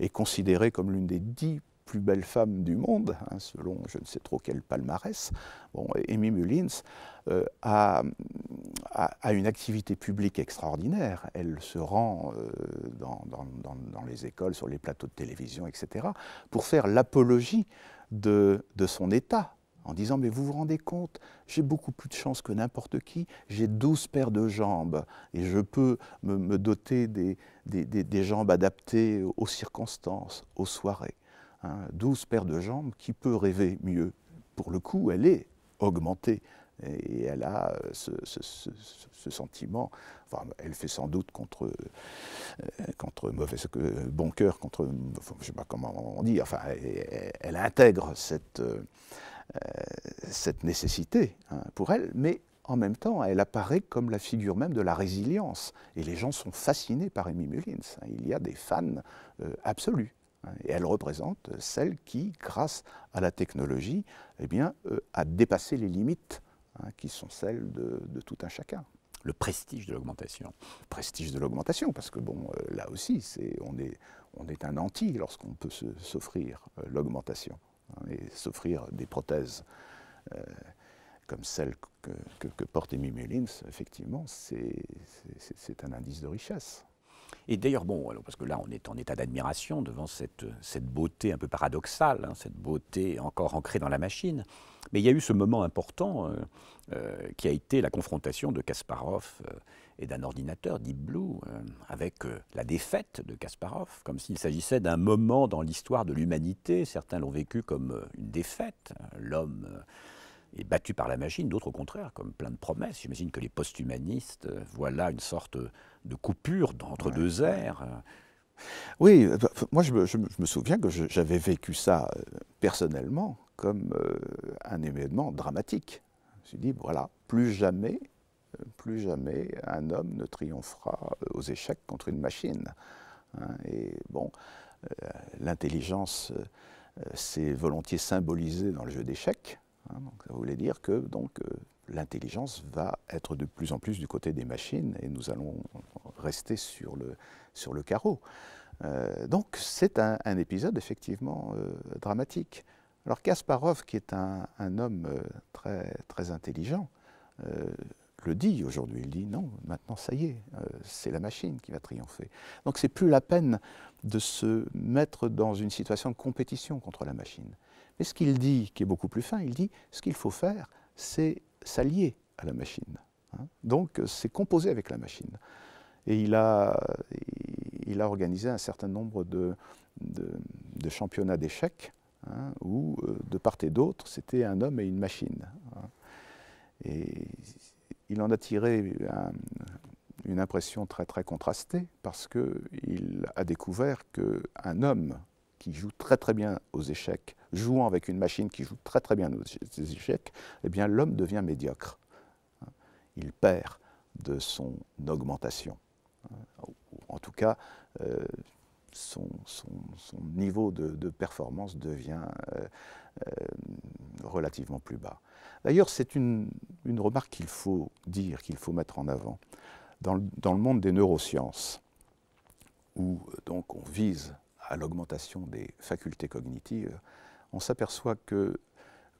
est, est considérée comme l'une des dix plus belles femmes du monde, selon je ne sais trop quel palmarès. Bon, Amy Mullins euh, à une activité publique extraordinaire. Elle se rend euh, dans, les écoles, sur les plateaux de télévision, etc., pour faire l'apologie de, son État en disant mais vous vous rendez compte, j'ai beaucoup plus de chance que n'importe qui, j'ai 12 paires de jambes et je peux me, doter des, jambes adaptées aux circonstances, aux soirées. Hein, 12 paires de jambes, qui peut rêver mieux Pour le coup, elle est augmentée et elle a euh, ce, sentiment, enfin, elle fait sans doute contre, euh, contre mauvais, euh, bon cœur, contre, je ne sais pas comment on dit, enfin, elle, intègre cette, cette nécessité hein, pour elle, mais en même temps, elle apparaît comme la figure même de la résilience. Et les gens sont fascinés par Amy Mullins. Hein. Il y a des fans absolus. Hein. Et elle représente celle qui, grâce à la technologie, eh bien, a dépassé les limites Hein, qui sont celles de, tout un chacun le prestige de l'augmentation. Prestige de l'augmentation, parce que bon, euh, là aussi, on, est, on est un anti lorsqu'on peut s'offrir euh, l'augmentation hein, et s'offrir des prothèses euh, comme celles que, porte Amy Mullins, effectivement, c'est, un indice de richesse. Et d'ailleurs, bon, alors parce que là, on est en état d'admiration devant cette, beauté un peu paradoxale, hein, cette beauté encore ancrée dans la machine. Mais il y a eu ce moment important euh, euh, qui a été la confrontation de Kasparov euh, et d'un ordinateur, Deep Blue, avec la défaite de Kasparov, comme s'il s'agissait d'un moment dans l'histoire de l'humanité. Certains l'ont vécu comme une défaite. Hein, l'homme et battu par la machine, d'autres au contraire, comme plein de promesses. J'imagine que les post-humanistes euh, voient là une sorte de coupure entre deux airs. Euh. Oui, euh, bah, moi je me, je me souviens que j'avais vécu ça personnellement comme un événement dramatique. Je me suis dit, voilà, plus jamais, plus jamais un homme ne triomphera aux échecs contre une machine. Hein. Et bon, l'intelligence s'est volontiers symbolisée dans le jeu d'échecs, Hein, ça voulait dire que donc euh, l'intelligence va être de plus en plus du côté des machines et nous allons rester sur le, carreau. Euh, donc c'est un, épisode effectivement euh, dramatique. Alors Kasparov, qui est un, homme très, très intelligent, le dit aujourd'hui. Il dit non, maintenant ça y est, c'est la machine qui va triompher. Donc c'est plus la peine de se mettre dans une situation de compétition contre la machine. Mais ce qu'il dit, qui est beaucoup plus fin, il dit ce qu'il faut faire, c'est s'allier à la machine. Hein. Donc c'est composer avec la machine. Et il a, organisé un certain nombre de, championnats d'échecs hein, où, euh, de part et d'autre, c'était un homme et une machine. Hein. Et il en a tiré une impression très très contrastée parce qu'il a découvert qu'un homme qui joue très très bien aux échecs, jouant avec une machine qui joue très très bien aux échecs, eh bien l'homme devient médiocre. Il perd de son augmentation. En tout cas, euh, son, niveau de, performance devient euh, euh, relativement plus bas. D'ailleurs, c'est une, remarque qu'il faut dire, qu'il faut mettre en avant. Dans, dans, le monde des neurosciences, où donc on vise à l'augmentation des facultés cognitives, on s'aperçoit que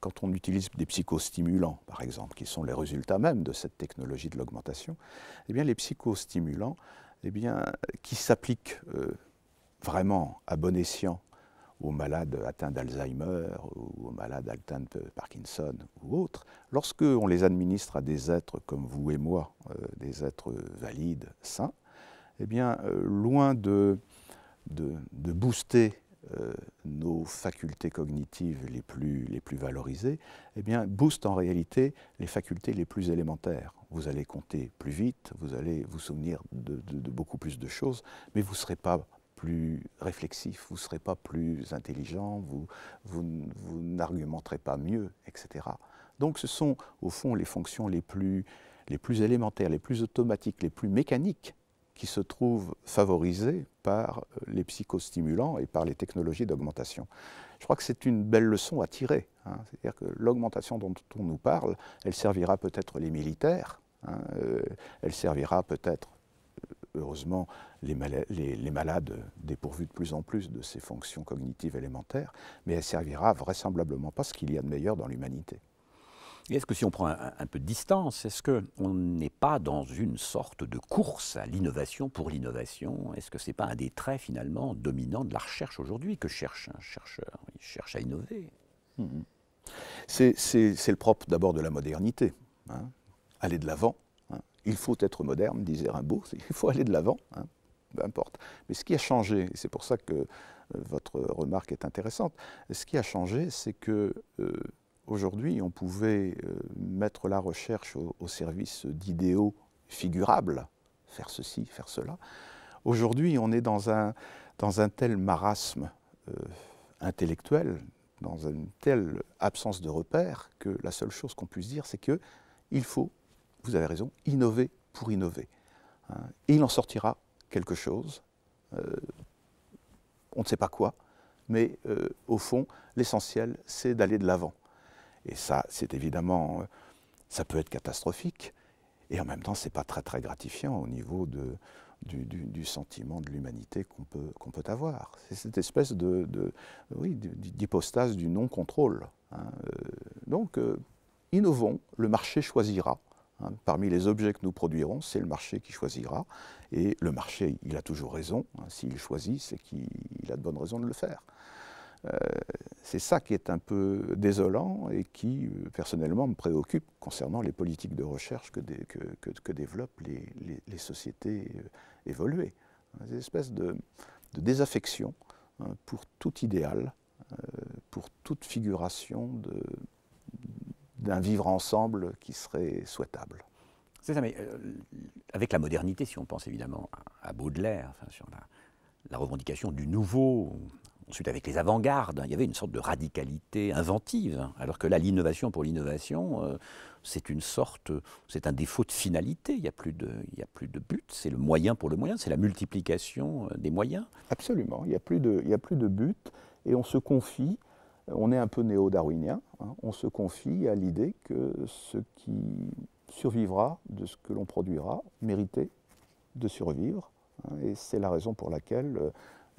quand on utilise des psychostimulants, par exemple, qui sont les résultats même de cette technologie de l'augmentation, eh bien, les psychostimulants eh bien, qui s'appliquent euh, vraiment à bon escient aux malades atteints d'Alzheimer ou aux malades atteints de Parkinson ou autres, lorsque on les administre à des êtres comme vous et moi, euh, des êtres valides, sains, eh bien, euh, loin de de, booster euh, nos facultés cognitives les plus, les plus valorisées, eh bien, booste en réalité les facultés les plus élémentaires. Vous allez compter plus vite, vous allez vous souvenir de, beaucoup plus de choses, mais vous ne serez pas plus réflexif, vous ne serez pas plus intelligent, vous, vous, vous n'argumenterez pas mieux, etc. Donc ce sont au fond les fonctions les plus, les plus élémentaires, les plus automatiques, les plus mécaniques qui se trouvent favorisé par euh, les psychostimulants et par les technologies d'augmentation. Je crois que c'est une belle leçon à tirer. Hein. C'est-à-dire que l'augmentation dont on nous parle, elle servira peut-être les militaires, hein, euh, elle servira peut-être, euh, heureusement, les, malades, les, les malades dépourvus de plus en plus de ces fonctions cognitives élémentaires, mais elle servira vraisemblablement pas ce qu'il y a de meilleur dans l'humanité. Est-ce que si on prend un, peu de distance, est-ce qu'on n'est pas dans une sorte de course à l'innovation pour l'innovation Est-ce que ce n'est pas un des traits finalement dominants de la recherche aujourd'hui que cherche un chercheur Il cherche à innover. Hmm. C'est le propre d'abord de la modernité. Hein. Aller de l'avant. Hein. Il faut être moderne, disait Rimbaud. Il faut aller de l'avant. Hein. Peu importe. Mais ce qui a changé, et c'est pour ça que euh, votre remarque est intéressante, ce qui a changé, c'est que euh, aujourd'hui, on pouvait euh, mettre la recherche au, service d'idéaux figurables, faire ceci, faire cela. Aujourd'hui, on est dans un, dans un tel marasme euh, intellectuel, dans une telle absence de repères, que la seule chose qu'on puisse dire, c'est qu'il faut, vous avez raison, innover pour innover. Et hein, il en sortira quelque chose, euh, on ne sait pas quoi, mais au fond, l'essentiel, c'est d'aller de l'avant. Et ça, c'est évidemment, euh, ça peut être catastrophique. Et en même temps, ce n'est pas très très gratifiant au niveau du, sentiment de l'humanité qu'on peut, avoir. C'est cette espèce de, d'hypostase du non-contrôle. Hein. Euh, donc, euh, innovons, le marché choisira. Hein. parmi les objets que nous produirons, c'est le marché qui choisira. Et le marché, il a toujours raison. Hein. S'il choisit, c'est qu'il a de bonnes raisons de le faire. Euh, c'est ça qui est un peu désolant et qui, euh, personnellement, me préoccupe concernant les politiques de recherche que, que, développent les, sociétés euh, évoluées. Une espèce de, désaffection hein, pour tout idéal, pour toute figuration d'un vivre ensemble qui serait souhaitable. C'est ça, mais avec la modernité, si on pense évidemment à Baudelaire, sur la revendication du nouveau, ensuite avec les avant-gardes, il y avait une sorte de radicalité inventive, alors que là, l'innovation pour l'innovation, euh, c'est une sorte, c'est un défaut de finalité, il n'y a, plus de, il plus de but, c'est le moyen pour le moyen, c'est la multiplication euh, des moyens. Absolument, il n'y a, plus de, il plus de but, et on se confie, euh, on est un peu néo-darwinien, hein, on se confie à l'idée que ce qui survivra de ce que l'on produira méritait de survivre, hein. et c'est la raison pour laquelle...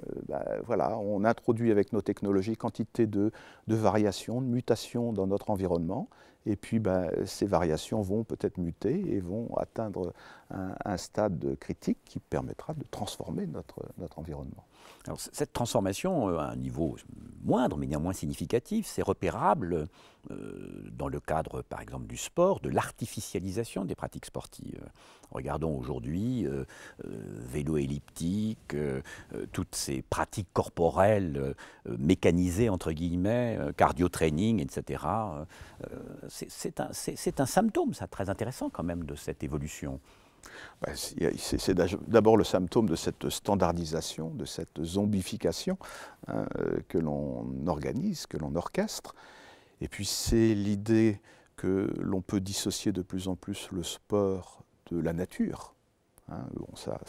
Euh, bah, voilà, on introduit avec nos technologies quantité de, variations, de mutations dans notre environnement. Et puis, bah, ces variations vont peut-être muter et vont atteindre un, stade critique qui permettra de transformer notre environnement. Alors, cette transformation, euh, à un niveau moindre, mais néanmoins significatif, c'est repérable euh, dans le cadre, par exemple, du sport, de l'artificialisation des pratiques sportives. Regardons aujourd'hui euh, vélo elliptique, toutes ces pratiques corporelles mécanisées, entre guillemets, cardio-training, etc. c'est un, un symptôme, ça, très intéressant quand même, de cette évolution. Bah, c'est d'abord le symptôme de cette standardisation, de cette zombification hein, euh, que l'on organise, que l'on orchestre. Et puis c'est l'idée que l'on peut dissocier de plus en plus le sport de la nature. Hein. ça,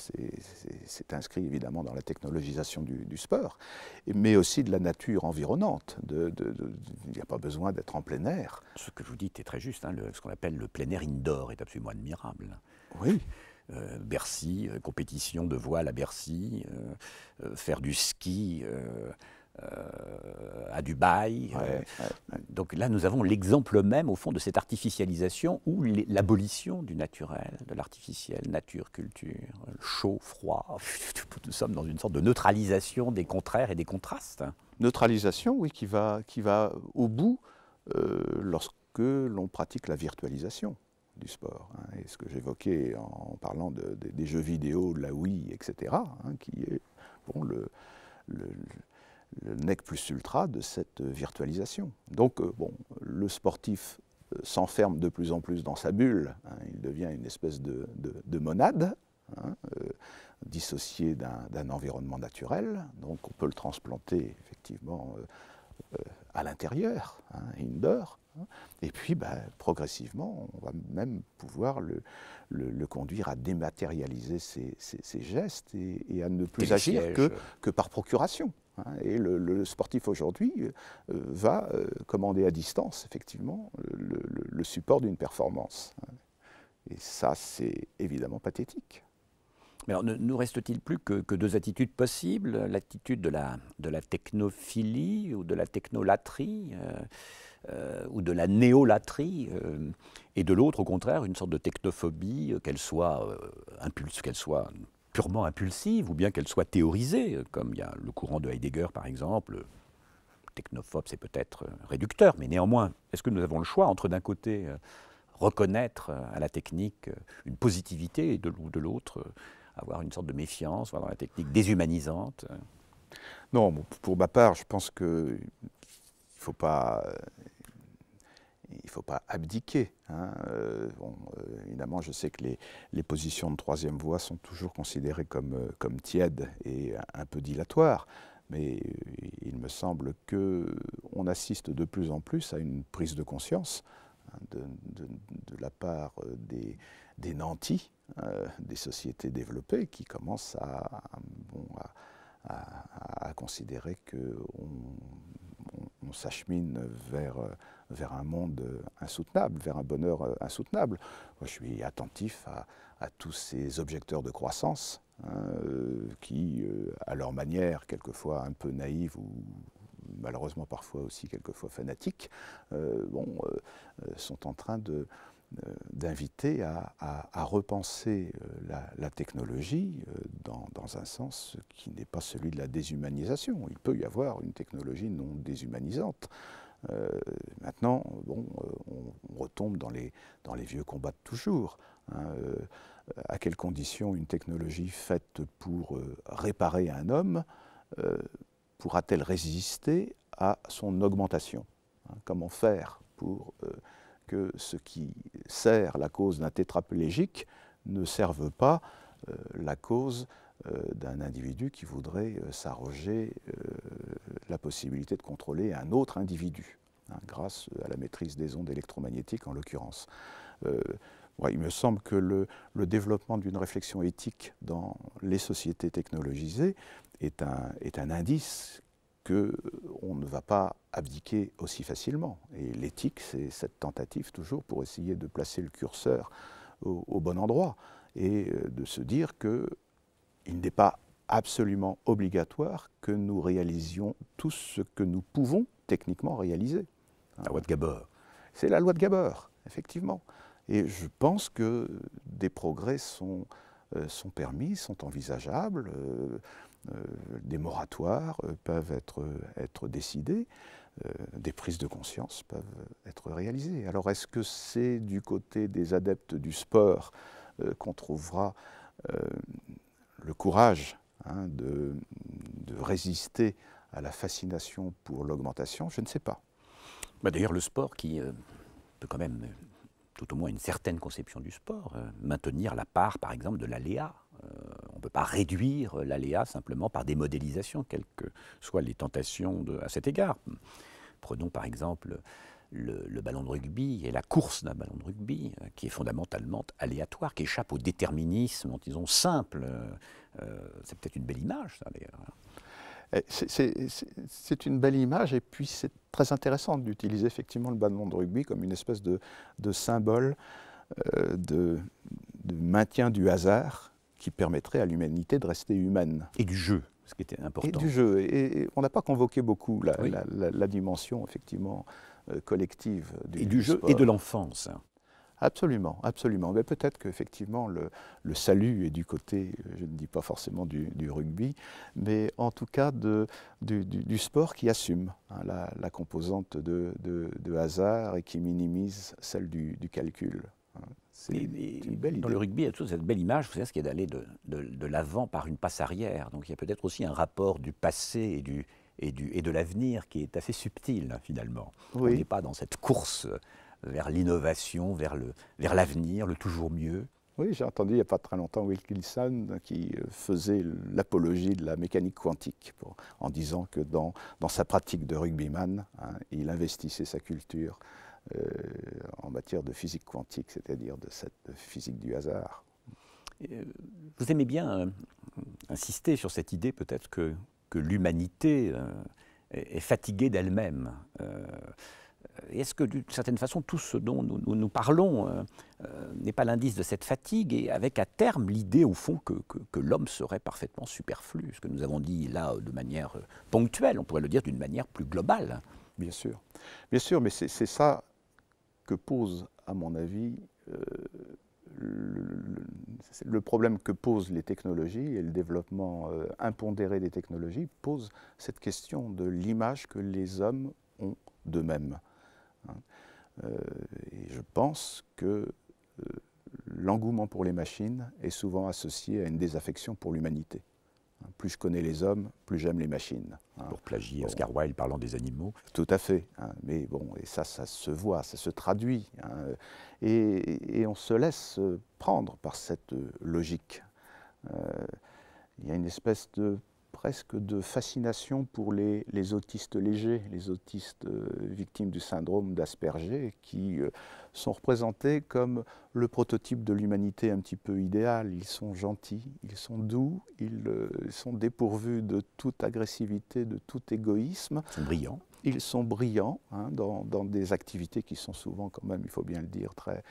c'est inscrit évidemment dans la technologisation du, sport, mais aussi de la nature environnante. Il n'y a pas besoin d'être en plein air. Ce que je vous dites est très juste. Hein, ce qu'on appelle le plein air indoor est absolument admirable. Oui. Euh, Bercy, euh, compétition de voile à Bercy, euh, faire du ski à Dubaï. Donc là, nous avons l'exemple même, au fond, de cette artificialisation ou l'abolition du naturel, de l'artificiel, nature, culture, chaud, froid. [laughs] Nous sommes dans une sorte de neutralisation des contraires et des contrastes. Neutralisation, oui, qui va au bout lorsque l'on pratique la virtualisation du sport. Hein, et ce que j'évoquais en parlant des jeux vidéo, de la Wii, etc., hein, qui est bon, le, le, nec plus ultra de cette virtualisation. Donc, euh, bon, le sportif euh, s'enferme de plus en plus dans sa bulle, hein, il devient une espèce de, monade, hein, euh, dissociée d'un environnement naturel, donc on peut le transplanter effectivement à l'intérieur, hein, indoor, et puis, bah, progressivement, on va même pouvoir le, le, conduire à dématérialiser ses, gestes et, à ne plus agir que, que par procuration. Hein. Et le, sportif aujourd'hui euh, va euh, commander à distance, effectivement, le, support d'une performance. Hein. Et ça, c'est évidemment pathétique. Mais alors, ne nous reste-t-il plus que, deux attitudes possibles L'attitude de la, de la technophilie ou de la technolatrie euh, euh, ou de la néolatrie, euh, et de l'autre, au contraire, une sorte de technophobie, euh, qu'elle soit, impulse, qu'elle soit purement impulsive, ou bien qu'elle soit théorisée, comme il y a le courant de Heidegger, par exemple. Technophobe, c'est peut-être réducteur, mais néanmoins, est-ce que nous avons le choix entre, d'un côté, reconnaître à la technique une positivité, et de, de l'autre, avoir une sorte de méfiance, avoir la technique déshumanisante Non, pour ma part, je pense que il ne faut pas euh, il faut pas abdiquer. Hein. Euh, euh, évidemment, je sais que les, les, positions de troisième voie sont toujours considérées comme, comme tièdes et un, peu dilatoires, mais il me semble qu'on assiste de plus en plus à une prise de conscience hein, de, de, la part des, des nantis, des sociétés développées, qui commencent à, bon, à à, à, considérer qu'on on, s'achemine vers, euh, vers un monde euh, insoutenable, vers un bonheur euh, insoutenable. je suis attentif à, tous ces objecteurs de croissance hein, qui, à leur manière, quelquefois un peu naïve ou malheureusement parfois aussi quelquefois fanatiques, sont en train de euh, d'inviter à, repenser euh, la, technologie euh, dans, un sens qui n'est pas celui de la déshumanisation. Il peut y avoir une technologie non déshumanisante. maintenant, bon, on, retombe dans les, dans les vieux combats de toujours. Hein, à quelles conditions une technologie faite pour réparer un homme pourra-t-elle résister à son augmentation hein Comment faire pour que ce qui sert la cause d'un tétraplégique ne serve pas euh, la cause euh, d'un individu qui voudrait euh, s'arroger la possibilité de contrôler un autre individu, hein, grâce à la maîtrise des ondes électromagnétiques en l'occurrence. il me semble que le, développement d'une réflexion éthique dans les sociétés technologisées est est un indice qu'on euh, ne va pas abdiquer aussi facilement. Et l'éthique, c'est cette tentative toujours pour essayer de placer le curseur au, bon endroit et euh, de se dire qu'il n'est pas absolument obligatoire que nous réalisions tout ce que nous pouvons techniquement réaliser. La loi de Gabor. C'est la loi de Gabor, effectivement. Et je pense que des progrès sont, euh, sont permis, sont envisageables. Euh, des moratoires euh, peuvent être, euh, décidés, des prises de conscience peuvent être réalisées. Alors est-ce que c'est du côté des adeptes du sport qu'on trouvera le courage hein, de, résister à la fascination pour l'augmentation, je ne sais pas. Bah, d'ailleurs, le sport qui peut quand même, tout au moins une certaine conception du sport, maintenir la part, par exemple, de l'aléa. Euh, on ne peut pas réduire l'aléa simplement par des modélisations, quelles que soient les tentations à cet égard. Prenons par exemple le, ballon de rugby et la course d'un ballon de rugby, euh, qui est fondamentalement aléatoire, qui échappe au déterminisme, disons, simple. Euh, c'est peut-être une belle image, ça, d'ailleurs. C'est une belle image et puis c'est très intéressant d'utiliser effectivement le ballon de rugby comme une espèce de, symbole de, maintien du hasard qui permettrait à l'humanité de rester humaine. Et du jeu, ce qui était important. Et du jeu. Et, on n'a pas convoqué beaucoup la, dimension, effectivement, euh, collective du, et du, jeu et de l'enfance. Hein. Absolument, absolument. Mais peut-être qu'effectivement, le, le, salut est du côté, euh, je ne dis pas forcément du, rugby, mais en tout cas de, du, sport qui assume hein, la, composante de, de, hasard et qui minimise celle du calcul dans le rugby, il y a toute cette belle image, vous savez, ce qui est d'aller de, de, l'avant par une passe arrière. Donc il y a peut-être aussi un rapport du passé et, du, et, du, et de l'avenir qui est assez subtil, hein, finalement. On n'est pas dans cette course euh, vers l'innovation, vers l'avenir, le, vers le toujours mieux. Oui, j'ai entendu il n'y a pas très longtemps Wilkinson qui euh, faisait l'apologie de la mécanique quantique en disant que dans, dans sa pratique de rugbyman, hein, il investissait sa culture euh, en matière de physique quantique, c'est-à-dire de cette physique du hasard. Euh, vous aimez bien euh, insister sur cette idée peut-être que, que l'humanité est, fatiguée d'elle-même. Est-ce que d'une certaine façon tout ce dont nous, nous, parlons n'est pas l'indice de cette fatigue et avec à terme l'idée au fond que, que l'homme serait parfaitement superflu Ce que nous avons dit là de manière ponctuelle, on pourrait le dire d'une manière plus globale. Bien sûr. Bien sûr, mais c'est ça pose, à mon avis, euh, le, problème que posent les technologies et le développement euh, impondéré des technologies pose cette question de l'image que les hommes ont d'eux-mêmes. Hein. Euh, et je pense que l'engouement pour les machines est souvent associé à une désaffection pour l'humanité plus je connais les hommes, plus j'aime les machines. Ah. Pour plagier Oscar Wilde parlant des animaux. Tout à fait. Hein. Mais bon, et ça, ça se voit, ça se traduit. Hein. Et, on se laisse prendre par cette logique. Euh, il y a une espèce de presque de fascination pour les, autistes légers, les autistes euh, victimes du syndrome d'Asperger, qui euh, sont représentés comme le prototype de l'humanité un petit peu idéal. Ils sont gentils, ils sont doux, euh, ils, sont dépourvus de toute agressivité, de tout égoïsme. Ils sont brillants. Ils sont brillants hein, dans, des activités qui sont souvent quand même, il faut bien le dire, très,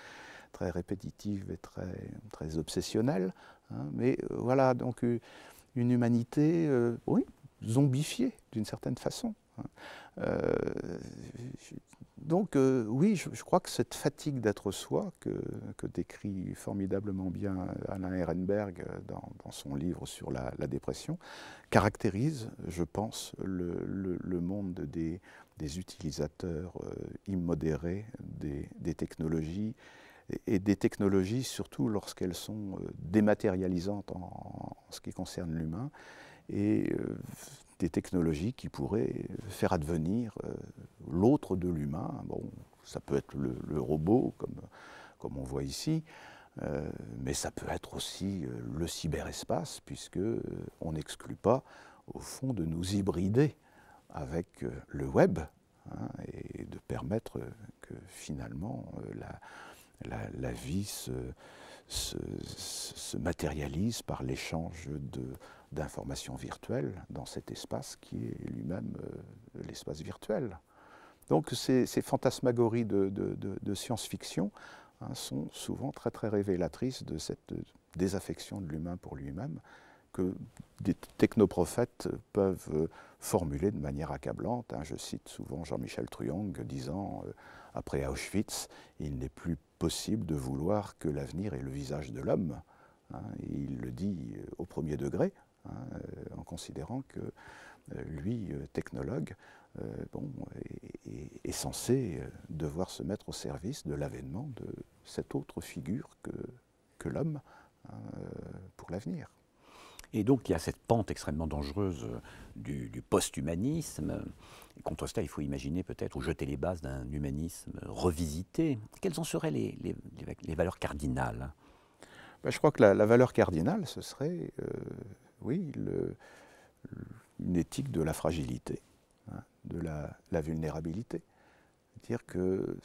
très répétitives et très, très obsessionnelles. Hein. Mais voilà, donc une humanité, euh, oui, zombifiée d'une certaine façon. Hein. Euh, donc euh, oui, je, crois que cette fatigue d'être soi que, que, décrit formidablement bien Alain Ehrenberg dans, son livre sur la, dépression caractérise, je pense, le, monde des, utilisateurs immodérés des, des technologies et des technologies, surtout lorsqu'elles sont euh, dématérialisantes en, ce qui concerne l'humain, et euh, des technologies qui pourraient faire advenir euh, l'autre de l'humain. Bon, ça peut être le, robot, comme, comme, on voit ici, mais ça peut être aussi le cyberespace, puisque on n'exclut pas, au fond, de nous hybrider avec le web hein, et de permettre que finalement la la, vie se, matérialise par l'échange d'informations virtuelles dans cet espace qui est lui-même euh, l'espace virtuel. Donc ces, fantasmagories de, science-fiction hein, sont souvent très très révélatrices de cette désaffection de l'humain pour lui-même que des technoprophètes peuvent formuler de manière accablante. Hein, je cite souvent Jean-Michel Truong disant euh, Après Auschwitz, il n'est plus possible de vouloir que l'avenir ait le visage de l'homme. Hein. il le dit euh, au premier degré, hein, euh, en considérant que euh, lui, technologue, bon, est, censé devoir se mettre au service de l'avènement de cette autre figure que, que l'homme hein, pour l'avenir. Et donc il y a cette pente extrêmement dangereuse du, du post-humanisme contre cela, il faut imaginer peut-être, ou jeter les bases d'un humanisme revisité. Quelles en seraient les, valeurs cardinales ben, Je crois que la, valeur cardinale, ce serait, euh, oui, une éthique de la fragilité, hein, de la, vulnérabilité. C'est-à-dire qu'on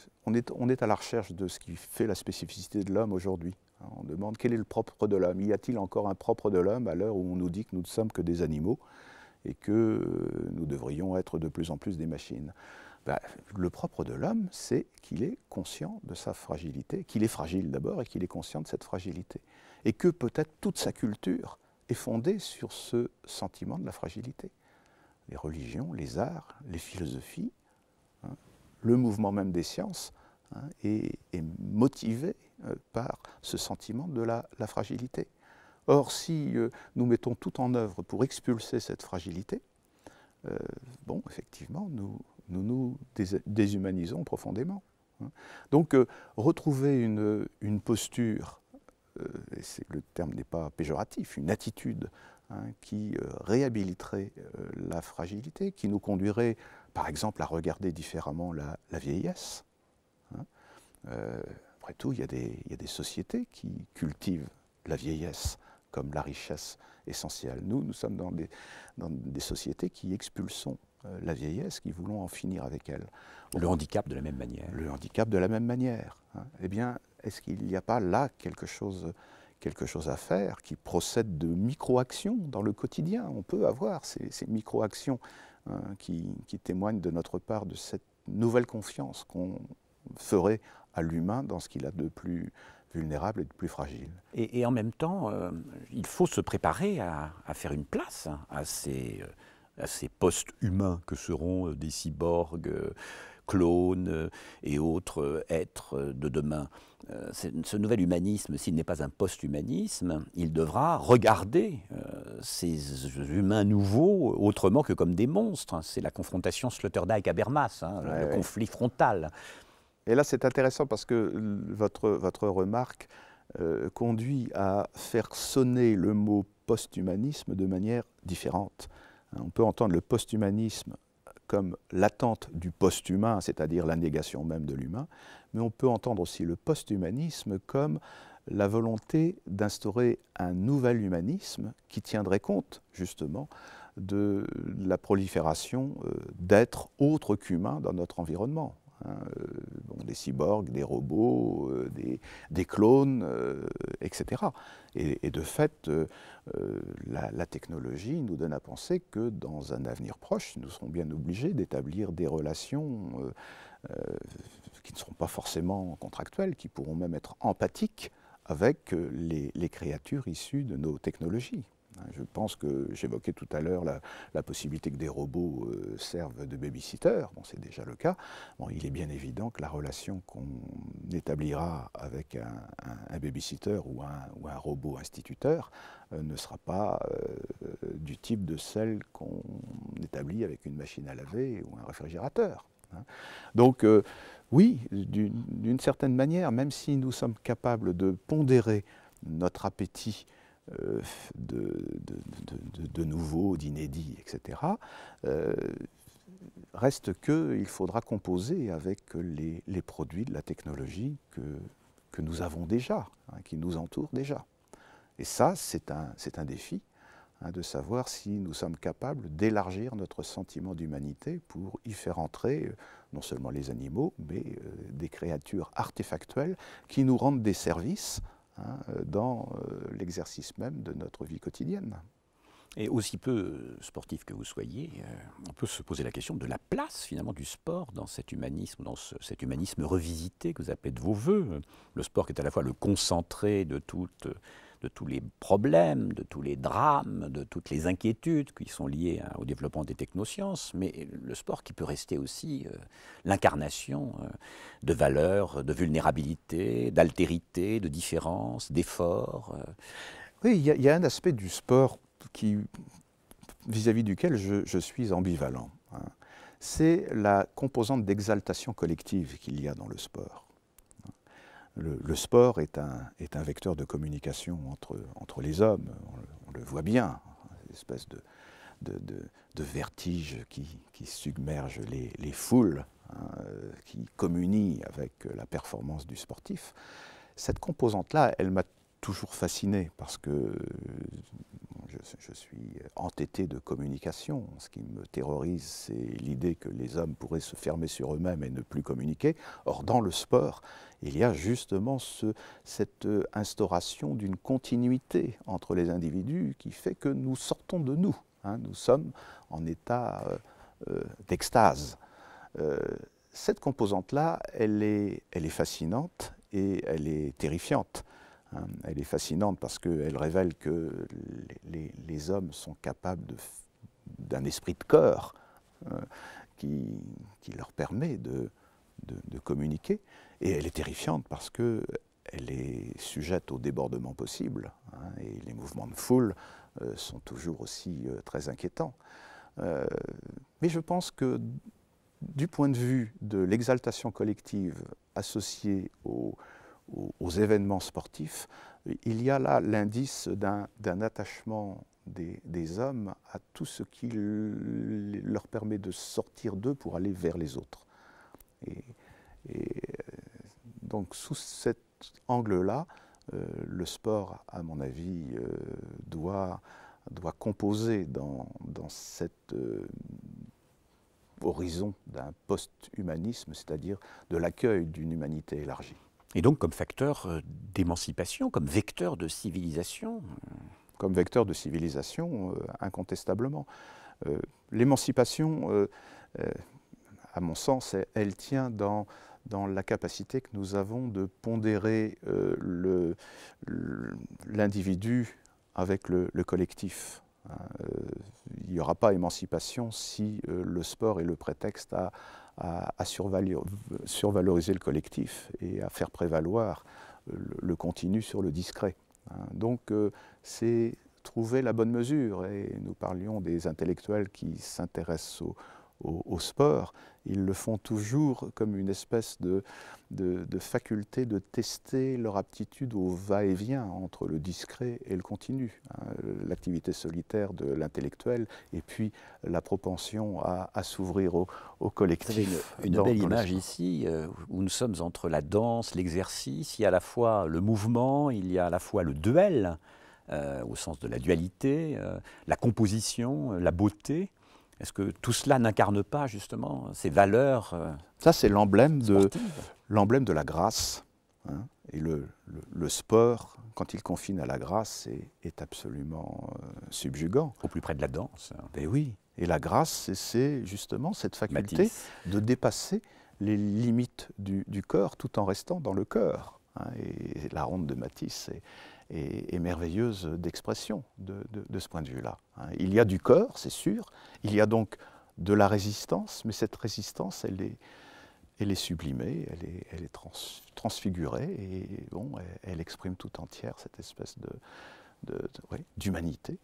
on est à la recherche de ce qui fait la spécificité de l'homme aujourd'hui. On demande quel est le propre de l'homme. Y a-t-il encore un propre de l'homme à l'heure où on nous dit que nous ne sommes que des animaux et que euh, nous devrions être de plus en plus des machines. Bah, le propre de l'homme, c'est qu'il est conscient de sa fragilité, qu'il est fragile d'abord et qu'il est conscient de cette fragilité. Et que peut-être toute sa culture est fondée sur ce sentiment de la fragilité. Les religions, les arts, les philosophies, hein, le mouvement même des sciences hein, est, motivé euh, par ce sentiment de la fragilité. Or, si euh, nous mettons tout en œuvre pour expulser cette fragilité, euh, bon, effectivement, nous nous, déshumanisons profondément. Hein. Donc, euh, retrouver une, posture, le terme n'est pas péjoratif, une attitude hein, qui réhabiliterait la fragilité, qui nous conduirait, par exemple, à regarder différemment la, vieillesse. Hein. après tout, il y, y, a des sociétés qui cultivent la vieillesse comme la richesse essentielle. Nous, nous sommes dans des, dans des sociétés qui expulsons euh, la vieillesse, qui voulons en finir avec elle. Le handicap de la même manière. Le handicap de la même manière. Hein. Eh bien, est-ce qu'il n'y a pas là quelque chose, quelque chose à faire qui procède de micro-actions dans le quotidien On peut avoir ces, micro-actions hein, qui, qui, témoignent de notre part de cette nouvelle confiance qu'on ferait à l'humain dans ce qu'il a de plus, vulnérables et de plus fragiles. Et, en même temps, euh, il faut se préparer à, faire une place à ces, euh, postes humains que seront euh, des cyborgs, clones et autres êtres de demain. Ce nouvel humanisme, s'il n'est pas un post-humanisme, il devra regarder ces humains nouveaux autrement que comme des monstres. C'est la confrontation sloterdijk abermas hein, le conflit frontal. Et là, c'est intéressant parce que votre, remarque euh, conduit à faire sonner le mot post-humanisme de manière différente. Hein, on peut entendre le post-humanisme comme l'attente du post-humain, c'est-à-dire la négation même de l'humain, mais on peut entendre aussi le post-humanisme comme la volonté d'instaurer un nouvel humanisme qui tiendrait compte justement de la prolifération euh, d'êtres autres qu'humains dans notre environnement. Hein, euh, des cyborgs, des robots, euh, des, clones, euh, etc. Et, de fait, la, technologie nous donne à penser que dans un avenir proche, nous serons bien obligés d'établir des relations qui ne seront pas forcément contractuelles, qui pourront même être empathiques avec les créatures issues de nos technologies. Hein, je pense que j'évoquais tout à l'heure la, possibilité que des robots euh, servent de babysitter, bon, c'est déjà le cas. Bon, il est bien évident que la relation qu'on établira avec un, un, babysitter ou un, robot instituteur euh, ne sera pas euh, du type de celle qu'on établit avec une machine à laver ou un réfrigérateur. Hein. Donc oui, d'une certaine manière, même si nous sommes capables de pondérer notre appétit euh, de, nouveaux, d'inédits, etc. Euh, reste qu'il faudra composer avec les, produits de la technologie que, nous avons déjà, hein, qui nous entourent déjà. Et ça, c'est un, défi hein, de savoir si nous sommes capables d'élargir notre sentiment d'humanité pour y faire entrer euh, non seulement les animaux, mais des créatures artefactuelles qui nous rendent des services Hein, dans euh, l'exercice même de notre vie quotidienne. Et aussi peu euh, sportif que vous soyez, euh, on peut se poser la question de la place finalement du sport dans cet humanisme, dans cet humanisme revisité que vous appelez de vos voeux. Le sport qui est à la fois le concentré de toute de tous les problèmes, de tous les drames, de toutes les inquiétudes qui sont liées au développement des technosciences, mais le sport qui peut rester aussi euh, l'incarnation euh, de valeurs, de vulnérabilité, d'altérité, de différence, d'effort. Euh. Oui, il y, a un aspect du sport vis-à-vis duquel je, suis ambivalent. Hein. C'est la composante d'exaltation collective qu'il y a dans le sport le, sport est un, est un vecteur de communication entre, entre les hommes. On, le voit bien, une espèce de, de, vertige qui, submerge les, foules, hein, qui communie avec la performance du sportif. Cette composante-là, elle m'a toujours fasciné parce que je, suis entêté de communication. Ce qui me terrorise, c'est l'idée que les hommes pourraient se fermer sur eux-mêmes et ne plus communiquer. Or, dans le sport, il y a justement cette euh, instauration d'une continuité entre les individus qui fait que nous sortons de nous. Hein. nous sommes en état euh, euh, d'extase. cette composante-là, elle est fascinante et elle est terrifiante. Hein, elle est fascinante parce qu'elle révèle que les, hommes sont capables d'un esprit de corps euh, qui, leur permet de, communiquer. Et elle est terrifiante parce qu'elle est sujette au débordements possible. Hein, et les mouvements de foule euh, sont toujours aussi euh, très inquiétants. mais je pense que du point de vue de l'exaltation collective associée au aux événements sportifs, il y a là l'indice d'un attachement des, hommes à tout ce qui leur permet de sortir d'eux pour aller vers les autres. Et, et euh, donc sous cet angle-là, euh, le sport, à mon avis, euh, doit, doit composer dans, dans cet horizon d'un post-humanisme, c'est-à-dire de l'accueil d'une humanité élargie. Et donc comme facteur euh, d'émancipation, comme vecteur de civilisation Comme vecteur de civilisation, euh, incontestablement. Euh, l'émancipation, à mon sens, elle, tient dans, dans la capacité que nous avons de pondérer l'individu avec le, collectif. Hein. il n'y aura pas émancipation si le sport est le prétexte à, à, survaloriser le collectif et à faire prévaloir le, continu sur le discret. Hein. Donc euh, c'est trouver la bonne mesure. Et nous parlions des intellectuels qui s'intéressent aux au, sport. Ils le font toujours comme une espèce de, de faculté de tester leur aptitude au va-et-vient entre le discret et le continu. Hein. L'activité solitaire de l'intellectuel et puis la propension à, s'ouvrir au, collectif. Une, une belle image ici euh, où nous sommes entre la danse, l'exercice, il y a à la fois le mouvement, il y a à la fois le duel. Euh, au sens de la dualité, euh, la composition, la beauté. Est-ce que tout cela n'incarne pas justement ces valeurs euh, Ça, c'est l'emblème de, l'emblème de la grâce. Hein. et le, sport, quand il confine à la grâce, est, est absolument euh, subjugant. Au plus près de la danse. Hein. Ben oui. Et la grâce, c'est justement cette faculté de dépasser les limites du, corps tout en restant dans le cœur. Hein. et la ronde de Matisse c'est et, merveilleuse d'expression de, ce point de vue-là. Hein. Il y a du corps, c'est sûr, il y a donc de la résistance, mais cette résistance, elle est, sublimée, elle est, transfigurée, et bon, elle, exprime tout entière cette espèce d'humanité.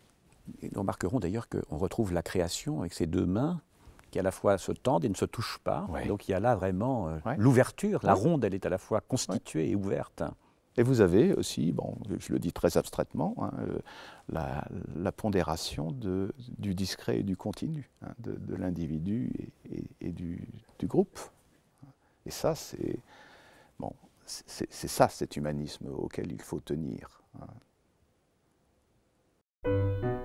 Ils nous remarquerons d'ailleurs qu'on retrouve la création avec ses deux mains qui à la fois se tendent et ne se touchent pas. Donc il y a là vraiment euh, l'ouverture, la ronde, elle est à la fois constituée et ouverte. Et vous avez aussi, bon, je le dis très abstraitement, hein, euh, la, pondération du discret et du continu, hein, de, l'individu et, du, groupe. Et ça, c'est bon, ça cet humanisme auquel il faut tenir. Hein.